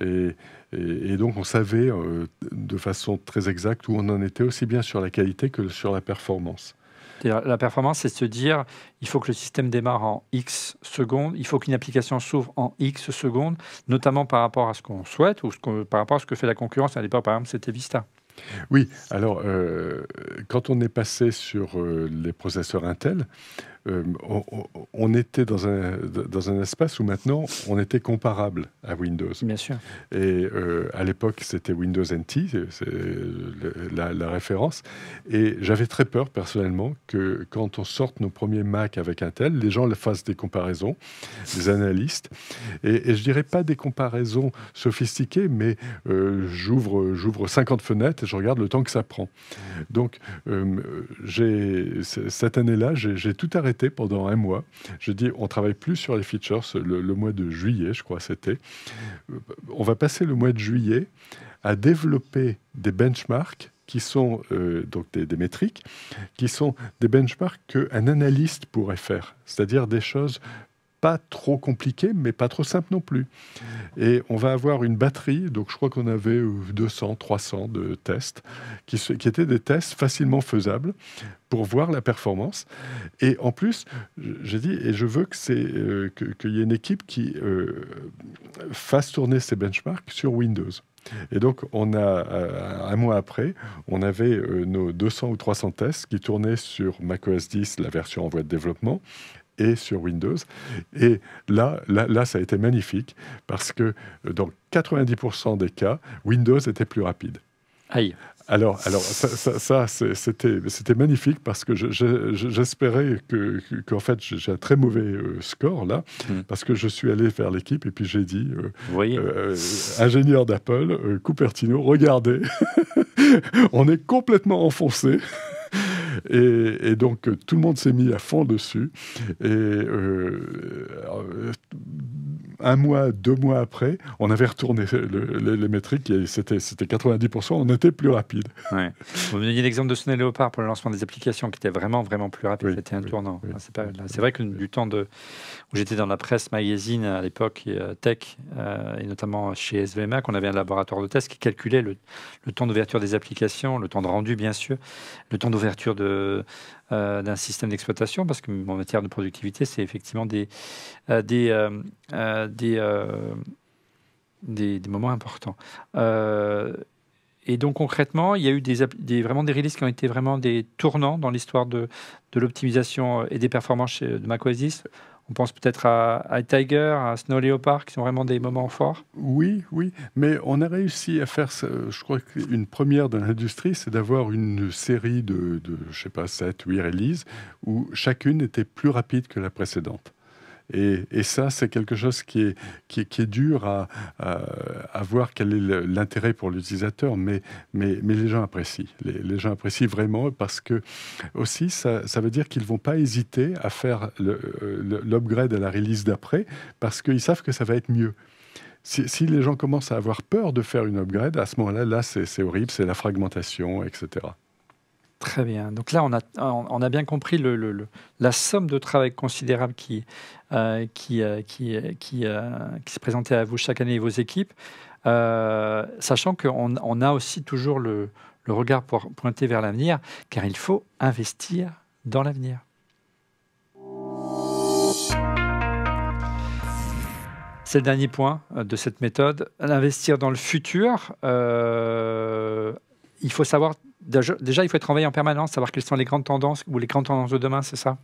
Et, et, donc on savait euh, de façon très exacte où on en était aussi bien sur la qualité que sur la performance. La performance, c'est de se dire, il faut que le système démarre en X secondes, il faut qu'une application s'ouvre en X secondes, notamment par rapport à ce qu'on souhaite ou ce par rapport à ce que fait la concurrence. À l'époque, par exemple, c'était Vista. Oui, alors euh, quand on est passé sur euh, les processeurs Intel, euh, on, était dans un, dans un espace où maintenant on était comparable à Windows. Bien sûr. Et euh, à l'époque, c'était Windows NT, c'est la, référence. Et j'avais très peur personnellement que quand on sorte nos premiers Mac avec Intel, les gens fassent des comparaisons, des analystes. Et, je dirais pas des comparaisons sophistiquées, mais euh, j'ouvre, j'ouvre 50 fenêtres et je regarde le temps que ça prend. Donc, cette année-là, j'ai tout arrêté pendant un mois. Je dis, on travaille plus sur les features le, mois de juillet, je crois, c'était. Euh, on va passer le mois de juillet à développer des benchmarks qui sont euh, donc des, des, métriques, qui sont des benchmarks qu'un analyste pourrait faire, c'est-à-dire des choses pas trop compliqué, mais pas trop simple non plus. Et on va avoir une batterie, donc je crois qu'on avait 200, euh, 300 de tests, qui, étaient des tests facilement faisables pour voir la performance. Et en plus, j'ai dit, et je veux euh, qu'il c'est que, y ait une équipe qui euh, fasse tourner ces benchmarks sur Windows. Et donc, on a, un mois après, on avait nos 200 ou 300 tests qui tournaient sur macOS 10, la version en voie de développement, et sur Windows. Et là, là, là, ça a été magnifique parce que euh, dans 90% des cas, Windows était plus rapide. Aïe. Alors, alors ça, ça, c'était magnifique parce que j'espérais qu'en fait j'ai un très mauvais euh, score là, hmm. parce que je suis allé vers l'équipe et puis j'ai dit, euh, ingénieur d'Apple, Cupertino, regardez, <laughs> on est complètement enfoncé. Et, donc, tout le monde s'est mis à fond dessus. Et euh, un mois, deux mois après, on avait retourné les métriques et c'était 90%, on était plus rapide. Ouais. Vous donniez l'exemple de Sonnet Léopard pour le lancement des applications qui était vraiment, vraiment plus rapide. c'était un tournant. Ah, c'est vrai que du temps où j'étais dans la presse magazine à l'époque, euh, tech, euh, et notamment chez SVMA, qu'on avait un laboratoire de tests qui calculait le temps d'ouverture des applications, le temps de rendu, bien sûr, le temps d'ouverture de, euh, d'un système d'exploitation, parce que en matière de productivité, c'est effectivement des, euh, des, euh, des, des, moments importants. et donc concrètement, il y a eu des, des, vraiment des releases qui ont été vraiment des tournants dans l'histoire de, de l'optimisation et des performances de macOS on pense peut-être à, high Tiger, à Snow Leopard, qui sont vraiment des moments forts. Oui, oui. Mais on a réussi à faire, je crois qu'une première dans l'industrie, c'est d'avoir une série de, je je sais pas, 7, 8 releases, où chacune était plus rapide que la précédente. Et, ça, c'est quelque chose qui est, dur à, voir quel est l'intérêt pour l'utilisateur, mais, les gens apprécient. Les, gens apprécient vraiment parce que aussi, ça, veut dire qu'ils ne vont pas hésiter à faire l'upgrade à la release d'après parce qu'ils savent que ça va être mieux. Si, les gens commencent à avoir peur de faire une upgrade, à ce moment là, là c'est horrible, c'est la fragmentation, etc. Très bien. Donc là, on a, on a bien compris le, la somme de travail considérable qui, euh, qui, euh, qui, euh, qui, qui, se présentait à vous chaque année et vos équipes, sachant qu'on on a aussi toujours le, regard pour pointé vers l'avenir, car il faut investir dans l'avenir. C'est le dernier point de cette méthode. Investir dans le futur, il faut savoir Déjà, il faut être en en permanence, savoir quelles sont les grandes tendances ou les grandes tendances de demain, c'est ça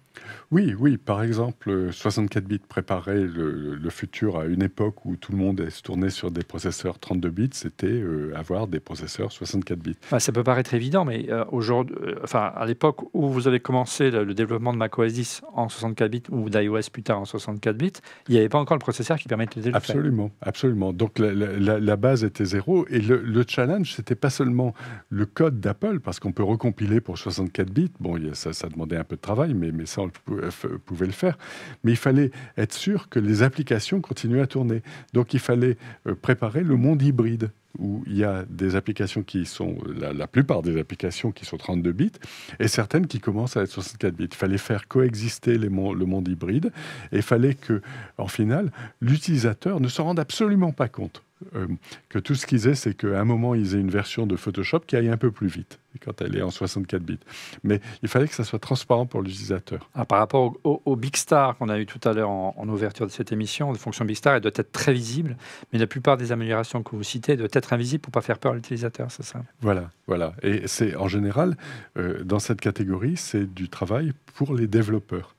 Oui, oui. Par exemple, 64 euh, bits préparer le, futur à une époque où tout le monde se tournait sur des processeurs 32 bits, c'était euh, avoir des processeurs 64 bits. Bah, ça peut paraître évident, mais euh, aujourd'hui, enfin, à l'époque où vous avez commencé le, développement de macOS 10 en 64 bits ou d'iOS plus tard en 64 bits, il n'y avait pas encore le processeur qui permettait de le absolument, Absolument, absolument. Donc la, base était zéro et le, le challenge, c'était pas seulement le code d'Apple parce qu'on peut recompiler pour 64 bits. Bon, ça, demandait un peu de travail, mais, ça, on pouvait le faire. Mais il fallait être sûr que les applications continuaient à tourner. Donc, il fallait euh, préparer le monde hybride où il y a des applications qui sont, euh, la, plupart des applications qui sont 32 bits, et certaines qui commencent à être 64 bits. Il fallait faire coexister les le monde hybride, et il fallait que, en final, l'utilisateur ne se rende absolument pas compte euh, que tout ce qu'ils aient, c'est qu'à un moment, ils aient une version de Photoshop qui aille un peu plus vite, quand elle est en 64 bits. Mais il fallait que ça soit transparent pour l'utilisateur. Ah, par rapport au, Big Star qu'on a eu tout à l'heure en, ouverture de cette émission, la fonction Big Star, elle doit être très visible, mais la plupart des améliorations que vous citez doivent être invisibles pour ne pas faire peur à l'utilisateur, c'est ça Voilà, voilà. Et c'est en général, euh, dans cette catégorie, c'est du travail pour les développeurs.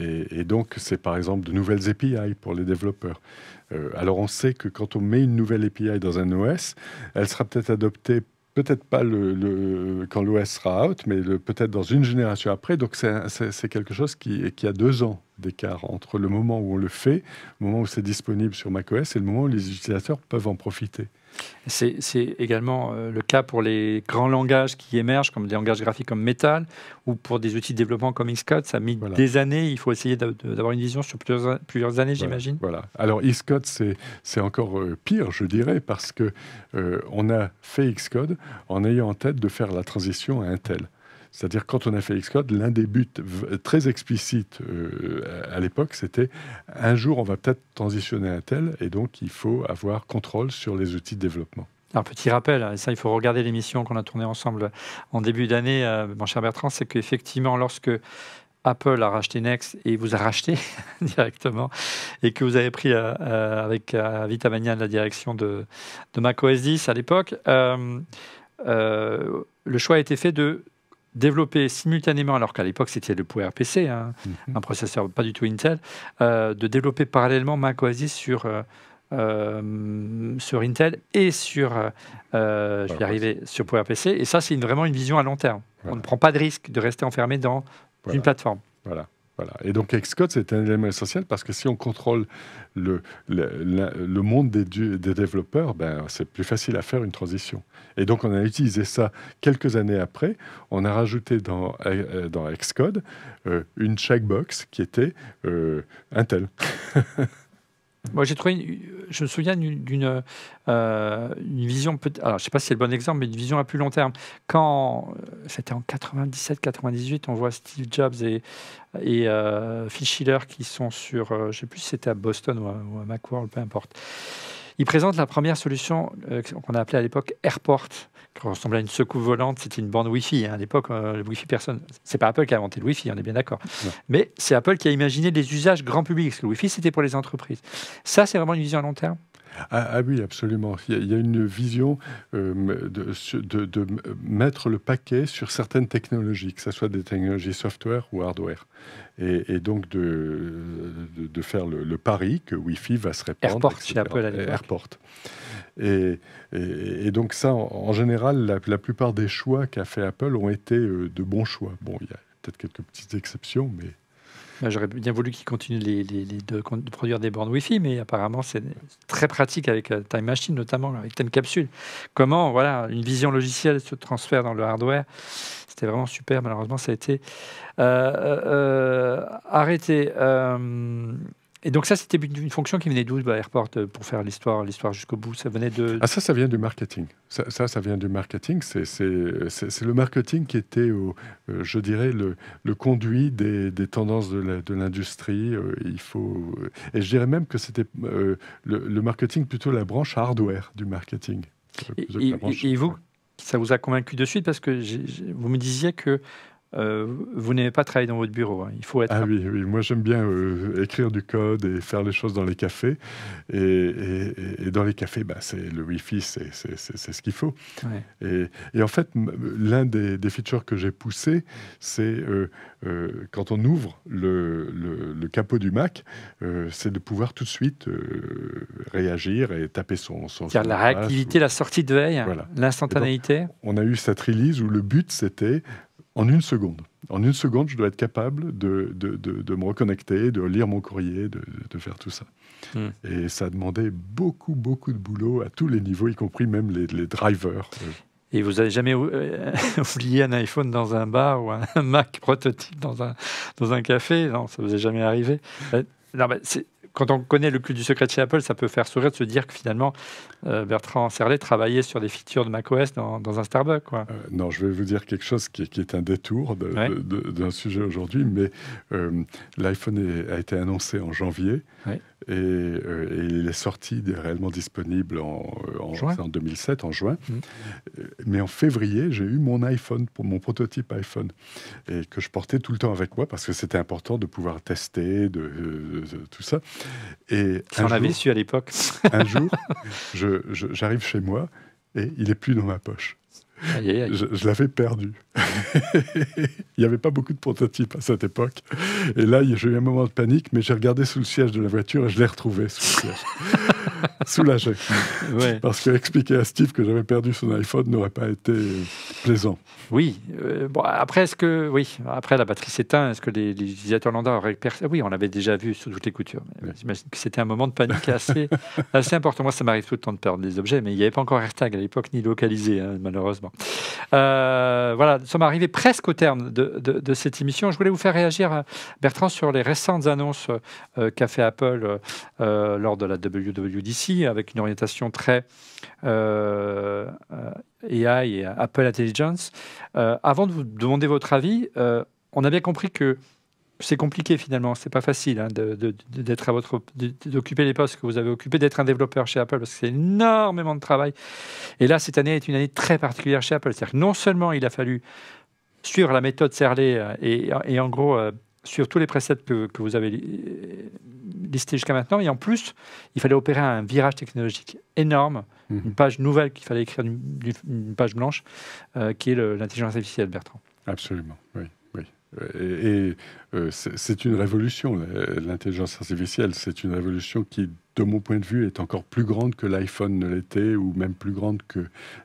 Et, donc, c'est par exemple de nouvelles API pour les développeurs. Euh, alors, on sait que quand on met une nouvelle API dans un OS, elle sera peut-être adoptée peut-être pas quand l'OS sera out, mais peut-être dans une génération après. Donc c'est quelque chose qui, qui, a deux ans d'écart entre le moment où on le fait, le moment où c'est disponible sur macOS et le moment où les utilisateurs peuvent en profiter. C'est également euh, le cas pour les grands langages qui émergent, comme des langages graphiques comme Metal, ou pour des outils de développement comme Xcode. Ça a mis des années. Il faut essayer d'avoir une vision sur plusieurs, années, j'imagine. Voilà. Alors Xcode, c'est encore euh, pire, je dirais, parce que euh, on a fait Xcode en ayant en tête de faire la transition à Intel. C'est-à-dire, quand on a fait Xcode, l'un des buts très explicites euh, à l'époque, c'était un jour, on va peut-être transitionner à tel, et donc il faut avoir contrôle sur les outils de développement. Un petit rappel, hein, ça, il faut regarder l'émission qu'on a tournée ensemble en début d'année, euh, mon cher Bertrand, c'est qu'effectivement, lorsque Apple a racheté Next et vous a racheté <laughs> directement et que vous avez pris euh, avec Vitamania la direction de, de macOS 10 à l'époque, le choix a été fait de développer simultanément, alors qu'à l'époque c'était le PowerPC, hein, mhm. un processeur pas du tout Intel, euh, de développer parallèlement OS sur, euh, euh, sur Intel et sur, je arriver, sur PowerPC. Et ça, c'est vraiment une vision à long terme. On ne prend pas de risque de rester enfermé dans une plateforme. Voilà. Et donc Xcode, c'est un élément essentiel parce que si on contrôle le, le, monde des, des développeurs, ben, c'est plus facile à faire une transition. Et donc on a utilisé ça quelques années après. On a rajouté dans, euh, dans Xcode euh, une checkbox qui était euh, Intel. <laughs> Moi, j'ai trouvé, je me souviens d'une euh, vision, peut alors je ne sais pas si c'est le bon exemple, mais une vision à plus long terme. Quand, euh, c'était en 97-98, on voit Steve Jobs et, et euh, Phil Schiller qui sont sur, je ne sais plus si c'était à Boston ou à, ou à, Macworld, peu importe. Ils présentent la première solution qu'on a appelée à l'époque Airport ressemblait à une secoue volante, c'était une bande Wi-Fi. Hein, à l'époque, euh, le Wi-Fi, personne. C'est pas Apple qui a inventé le Wi-Fi, on est bien d'accord. Mais c'est Apple qui a imaginé des usages grand public, parce que le Wi-Fi, c'était pour les entreprises. Ça, c'est vraiment une vision à long terme. Ah, ah, oui, absolument. Il y a, une vision euh, de, mettre le paquet sur certaines technologies, que ce soit des technologies software ou hardware. Et, donc de, de faire le, pari que Wi-Fi va se répandre. Airport, Apple à Airport. Et, et, donc ça, en, général, la, plupart des choix qu'a fait Apple ont été euh, de bons choix. Bon, il y a peut-être quelques petites exceptions, mais J'aurais bien voulu qu'ils continuent de, produire des bornes Wi-Fi, mais apparemment c'est très pratique avec euh, Time Machine, notamment avec Time Capsule. Comment voilà, une vision logicielle se transfère dans le hardware C'était vraiment super. Malheureusement, ça a été euh, euh, arrêté. Et donc ça, c'était une fonction qui venait d'où, bah, Airport, euh, pour faire l'histoire, l'histoire jusqu'au bout Ça venait de... Ah ça, ça vient du marketing. Ça, ça, vient du marketing. C'est le marketing qui était, au, euh, je dirais, le, le conduit des, des, tendances de l'industrie. Euh, il faut... Et je dirais même que c'était le, marketing, plutôt la branche hardware du marketing. Et, vous, ça vous a convaincu de suite parce que vous me disiez que euh, vous n'aimez pas travailler dans votre bureau. Hein. Il faut être. Ah oui, moi j'aime bien euh, écrire du code et faire les choses dans les cafés. Et, dans les cafés, bah, c'est le Wi-Fi, c'est ce qu'il faut. Et, et, en fait, l'un des, des, features que j'ai poussé, c'est euh, quand on ouvre le, le, capot du Mac, c'est de pouvoir tout de suite réagir et taper son. son, son la réactivité, la sortie de veille, l'instantanéité. On a eu cette release où le but c'était en une seconde. En une seconde, je dois être capable de, de, de, me reconnecter, de lire mon courrier, de, faire tout ça. Hmm. Et ça demandait beaucoup, beaucoup de boulot à tous les niveaux, y compris même les, les drivers. Et vous n'avez jamais euh, <laughs> oublié un iPhone dans un bar ou un <laughs> Mac prototype dans un, dans un café Non, ça ne vous est jamais arrivé. Euh, non, mais c'est, quand on connaît le cul du secret de chez Apple, ça peut faire sourire de se dire que finalement, euh, Bertrand Serlet travaillait sur des features de macOS dans, dans un Starbucks. Euh, non, je vais vous dire quelque chose qui, est un détour d'un sujet aujourd'hui, mais euh, l'iPhone a été annoncé en janvier et, il est sorti réellement disponible en, juin. 2007, en juin. Mmh. Mais en février, j'ai eu mon iPhone, pour mon prototype iPhone, et que je portais tout le temps avec moi parce que c'était important de pouvoir tester, de tout ça. Et en avais su à l'époque. un jour, j'arrive chez moi et il n'est plus dans ma poche. Je, je l'avais perdu. <laughs> il n'y avait pas beaucoup de prototypes à cette époque. Et là, j'ai eu un moment de panique, mais j'ai regardé sous le siège de la voiture et je l'ai retrouvé sous le siège. <laughs> Soulage, Parce que expliquer à Steve que j'avais perdu son iPhone n'aurait pas été plaisant. Oui. Euh, bon, après, est-ce que, oui, après la batterie s'éteint, est-ce que les, utilisateurs lambda auraient perdu Oui, on l'avait déjà vu sous toutes les coutures. J'imagine que c'était un moment de panique <laughs> assez, important. Moi, ça m'arrive tout le temps de perdre des objets, mais il n'y avait pas encore AirTag à l'époque, ni localisé, hein, malheureusement. Euh, voilà, nous sommes arrivés presque au terme de, cette émission. Je voulais vous faire réagir, Bertrand, sur les récentes annonces euh, qu'a fait Apple lors de la WWDC avec une orientation très euh, euh, AI et Apple Intelligence. Euh, avant de vous demander votre avis, on a bien compris que c'est compliqué finalement, c'est pas facile hein, d'être à votre d'occuper les postes que vous avez occupés, d'être un développeur chez Apple parce que c'est énormément de travail. Et là, cette année est une année très particulière chez Apple, c'est-à-dire que non seulement il a fallu suivre la méthode Serlet et, et en gros sur tous les presets que, vous avez listés jusqu'à maintenant. Et en plus, il fallait opérer un virage technologique énorme, mhm. une page nouvelle qu'il fallait écrire, une, page blanche, euh, qui est l'intelligence artificielle, Bertrand. Absolument, oui. oui. Et, euh, c'est une révolution, euh, l'intelligence artificielle. C'est une révolution qui de mon point de vue, est encore plus grande que l'iPhone ne l'était, ou même plus grande que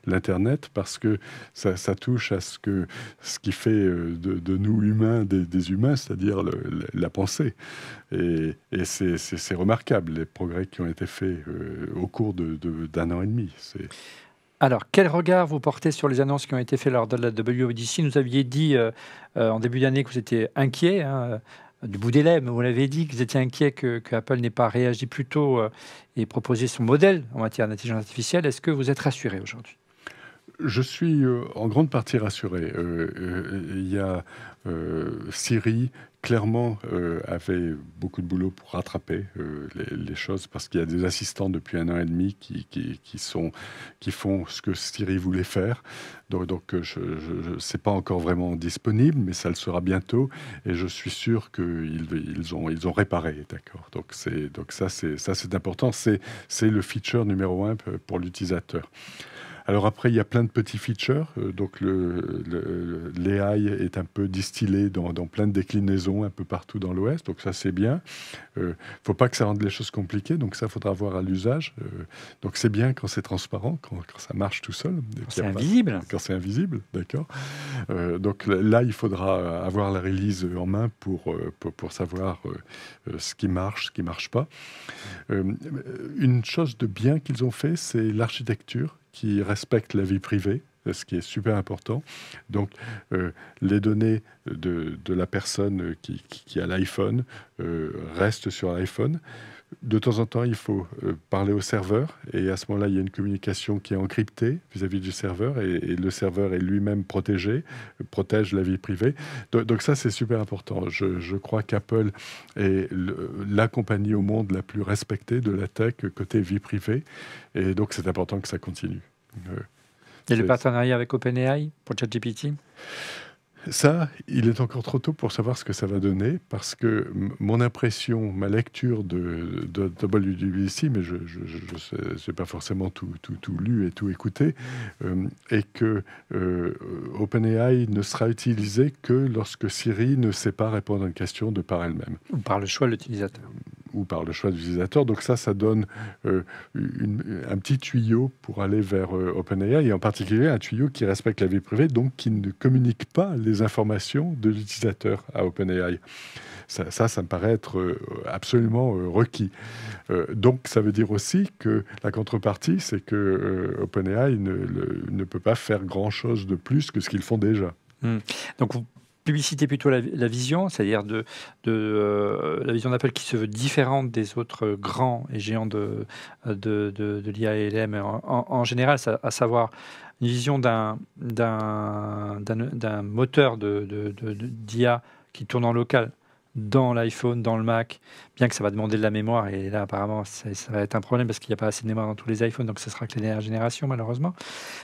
l'Internet, parce que ça, touche à ce, que, ce qui fait euh, de, nous humains des, humains, c'est-à-dire la pensée. Et, c'est remarquable, les progrès qui ont été faits euh, au cours d'un an et demi. Alors, quel regard vous portez sur les annonces qui ont été faites lors de la WDC Nous aviez dit euh, en début d'année que vous étiez inquiet hein, du bout des lèvres. Vous l'avez dit, que vous étiez inquiet que, Apple n'ait pas réagi plus tôt euh, et proposé son modèle en matière d'intelligence artificielle. Est-ce que vous êtes rassuré aujourd'hui je suis euh, en grande partie rassuré. Euh, il y a Siri clairement, euh, a fait beaucoup de boulot pour rattraper euh, les, choses parce qu'il y a des assistants depuis un an et demi qui, sont, qui font ce que Siri voulait faire. Donc, donc euh, je sais pas encore vraiment disponible, mais ça le sera bientôt. Et je suis sûr qu'ils ils ont, ils ont réparé. D'accord donc, donc ça, c'est important. C'est le feature numéro un pour l'utilisateur. Alors après, il y a plein de petits features. Euh, donc le, l'AI est un peu distillé dans, plein de déclinaisons un peu partout dans l'Ouest. Donc ça, c'est bien. Il euh, ne faut pas que ça rende les choses compliquées. Donc ça, faudra voir à l'usage. Euh, donc c'est bien quand c'est transparent, quand, ça marche tout seul. Quand c'est invisible. quand c'est invisible, d'accord. donc là, il faudra avoir la release en main pour, pour, pour savoir ce qui marche, ce qui ne marche pas. une chose de bien qu'ils ont fait, c'est l'architecture qui respectent la vie privée, euh, ce qui est super important. Donc, euh, les données de, la personne qui, a l'iPhone euh, restent sur l'iPhone. De temps en temps, il faut euh, parler au serveur et à ce moment-là, il y a une communication qui est encryptée vis-à-vis du serveur et, le serveur est lui-même protégé, protège la vie privée. Donc, ça, c'est super important. Je, crois qu'Apple est la compagnie au monde la plus respectée de la tech côté vie privée et donc c'est important que ça continue. et euh, le partenariat avec OpenAI pour ChatGPT ça, il est encore trop tôt pour savoir ce que ça va donner, parce que mon impression, ma lecture de, de, de mais je ne sais pas forcément tout, lu et tout écouté, euh, est que euh, OpenAI ne sera utilisé que lorsque Siri ne sait pas répondre à une question de par elle-même. Ou par le choix de l'utilisateur ou par le choix de l'utilisateur. Donc ça, ça donne euh, un petit tuyau pour aller vers euh, OpenAI, et en particulier un tuyau qui respecte la vie privée, donc qui ne communique pas les informations de l'utilisateur à OpenAI. Ça, ça, me paraît être euh, absolument requis. donc, ça veut dire aussi que la contrepartie, c'est que OpenAI ne, peut pas faire grand-chose de plus que ce qu'ils font déjà. Hmm. Donc, publicité plutôt la, vision, c'est-à-dire de, euh, la vision d'Apple qui se veut différente des autres grands et géants de, de, de, de en, en, général, à savoir une vision d'un, d'un moteur de, d'IA qui tourne en local dans l'iPhone, dans le Mac, bien que ça va demander de la mémoire, et là apparemment ça va être un problème parce qu'il n'y a pas assez de mémoire dans tous les iPhones, donc ce sera que les dernières générations malheureusement.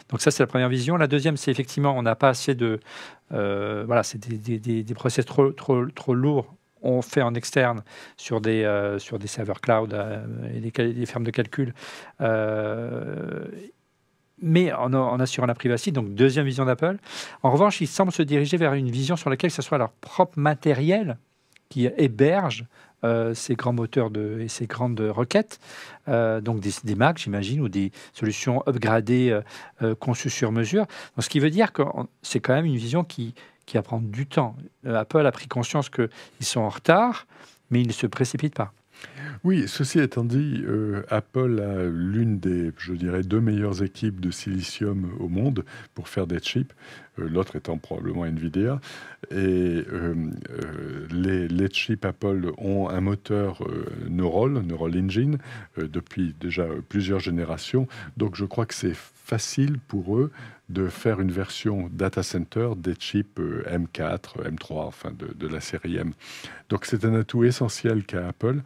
Donc ça c'est la première vision. La deuxième c'est effectivement on n'a pas assez de... Euh, voilà, c'est des, des, process trop, trop, trop lourds on fait en externe sur des, euh, sur des serveurs cloud euh, et des, fermes de calcul, mais en, assurant la privacité, donc deuxième vision d'Apple. En revanche, ils semblent se diriger vers une vision sur laquelle ce soit leur propre matériel qui hébergent euh, ces grands moteurs de, et ces grandes requêtes, euh, donc des, des Macs, j'imagine, ou des solutions upgradées euh, conçues sur mesure. ce qui veut dire que c'est quand même une vision qui, qui va prendre du temps. Apple a pris conscience qu'ils sont en retard, mais ils ne se précipitent pas. Oui, ceci étant dit, euh, Apple a l'une des, je dirais, deux meilleures équipes de silicium au monde pour faire des chips, euh, l'autre étant probablement Nvidia. Et euh, les, les, chips Apple ont un moteur Neural, Neural Engine, depuis déjà plusieurs générations. Donc je crois que c'est facile pour eux de faire une version data center des chips M4, euh, M3, enfin de, de la série M. Donc c'est un atout essentiel qu'a Apple.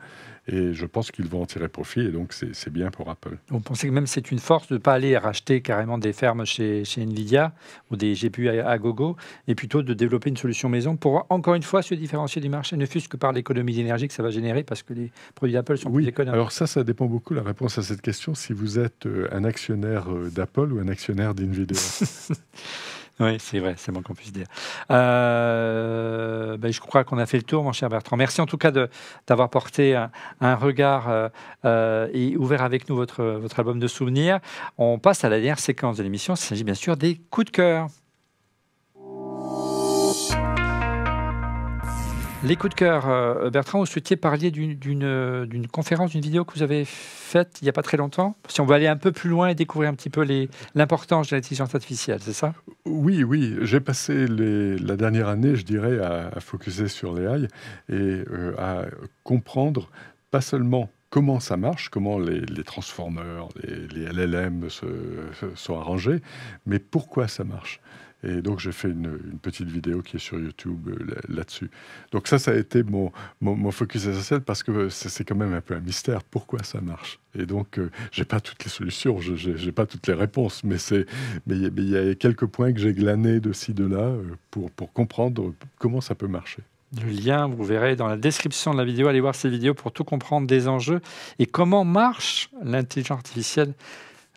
Et je pense qu'ils vont en tirer profit et donc c'est bien pour Apple. Vous pensez que même c'est une force de ne pas aller racheter carrément des fermes chez, Nvidia ou des GPU à, gogo et plutôt de développer une solution maison pour encore une fois se différencier du marché, ne fût-ce que par l'économie d'énergie que ça va générer parce que les produits d'Apple sont oui, plus Alors ça, ça dépend beaucoup la réponse à cette question si vous êtes euh, un actionnaire euh, d'Apple ou un actionnaire d'Nvidia. <laughs> Oui, c'est vrai, c'est bon qu'on puisse dire. Euh, ben, je crois qu'on a fait le tour, mon cher Bertrand. Merci en tout cas d'avoir porté un, regard euh, euh, et ouvert avec nous votre, votre album de souvenirs. On passe à la dernière séquence de l'émission. Il s'agit bien sûr des coups de cœur. Les coups de cœur, euh, Bertrand, vous souhaitiez parler euh, d'une conférence, d'une vidéo que vous avez faite il n'y a pas très longtemps Si on veut aller un peu plus loin et découvrir un petit peu l'importance de l'intelligence artificielle, c'est ça Oui, oui. J'ai passé la dernière année, je dirais, à, focuser sur l'AI et euh, à comprendre pas seulement comment ça marche, comment les, transformeurs, les, LLM se, sont arrangés, mais pourquoi ça marche. Et donc, j'ai fait une, petite vidéo qui est sur YouTube euh, là-dessus. Donc, ça, ça a été mon, mon, focus essentiel parce que c'est quand même un peu un mystère. Pourquoi ça marche Et donc, je euh, j'ai pas toutes les solutions, je n'ai pas toutes les réponses, mais il mais, y a quelques points que j'ai glanés de ci, de là euh, pour, pour comprendre comment ça peut marcher. Le lien, vous verrez dans la description de la vidéo, allez voir ces vidéos pour tout comprendre des enjeux et comment marche l'intelligence artificielle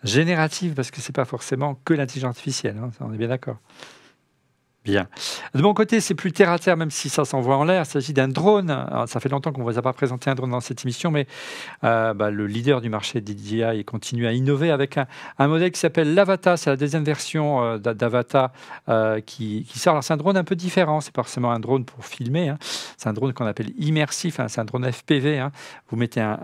générative, parce que ce n'est pas forcément que l'intelligence artificielle, hein, on est bien d'accord. Bien. De mon côté, c'est plus terre à terre, même si ça s'envoie en l'air. Il s'agit d'un drone. ça fait longtemps qu'on ne vous a pas présenté un drone dans cette émission, mais euh, bah, le leader du marché DJI continue à innover avec un, modèle qui s'appelle l'Avata. C'est la deuxième version euh, d'Avata euh, qui, sort. c'est un drone un peu différent. C'est pas forcément un drone pour filmer. Hein. C'est un drone qu'on appelle immersif. Hein. C'est un drone FPV. Hein. Vous mettez un,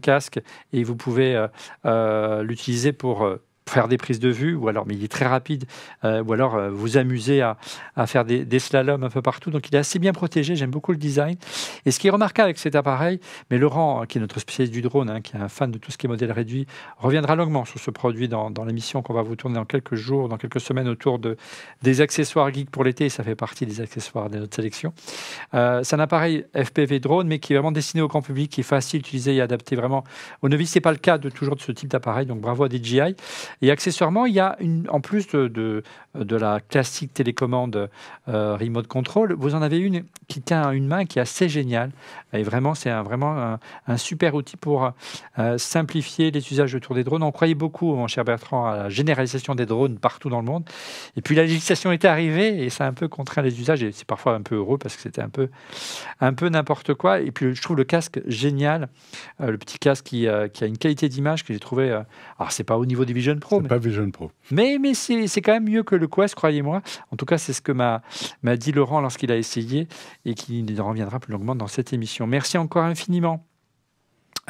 casque et vous pouvez l'utiliser pour faire des prises de vue, ou alors, mais il est très rapide, euh, ou alors euh, vous amuser à, à faire des, des, slaloms un peu partout. Donc il est assez bien protégé, j'aime beaucoup le design. Et ce qui est remarquable avec cet appareil, mais Laurent, qui est notre spécialiste du drone, hein, qui est un fan de tout ce qui est modèle réduit, reviendra longuement sur ce produit dans, l'émission qu'on va vous tourner dans quelques jours, dans quelques semaines autour de, des accessoires geek pour l'été, ça fait partie des accessoires de notre sélection. Euh, c'est un appareil FPV drone, mais qui est vraiment destiné au grand public, qui est facile à utiliser et adapté vraiment aux novices. Ce n'est pas le cas de toujours de ce type d'appareil, donc bravo à DJI. Et accessoirement, il y a une, en plus de, de, euh, de la classique télécommande euh, remote control, vous en avez une qui tient une main qui est assez géniale. Et vraiment, c'est un, vraiment un, super outil pour euh, simplifier les usages autour des drones. On croyait beaucoup, mon cher Bertrand, à la généralisation des drones partout dans le monde. Et puis la législation était arrivée et ça a un peu contraint les usages. Et c'est parfois un peu heureux parce que c'était un peu, un peu n'importe quoi. Et puis je trouve le casque génial, le petit casque qui, a une qualité d'image que j'ai trouvé. Alors, alors c'est pas au niveau du Vision Pro. Mais, pas Vision Pro. Mais, mais c'est quand même mieux que le le Quest, croyez-moi. En tout cas, c'est ce que m'a dit Laurent lorsqu'il a essayé et qui reviendra plus longuement dans cette émission. Merci encore infiniment.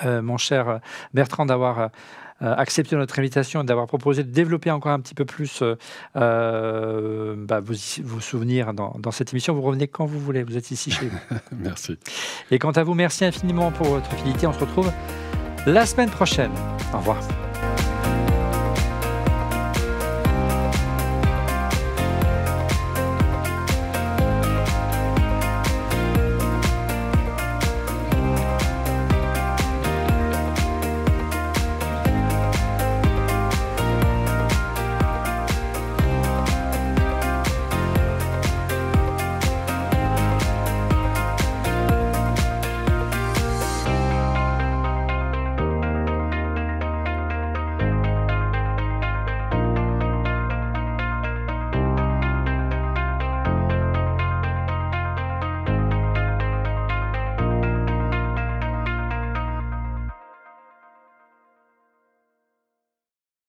Euh, mon cher Bertrand, d'avoir euh, accepté notre invitation et d'avoir proposé de développer encore un petit peu plus euh, bah, vos, souvenirs dans, dans, cette émission. Vous revenez quand vous voulez, vous êtes ici chez nous. <laughs> merci. Et quant à vous, merci infiniment pour votre fidélité. On se retrouve la semaine prochaine. Au revoir.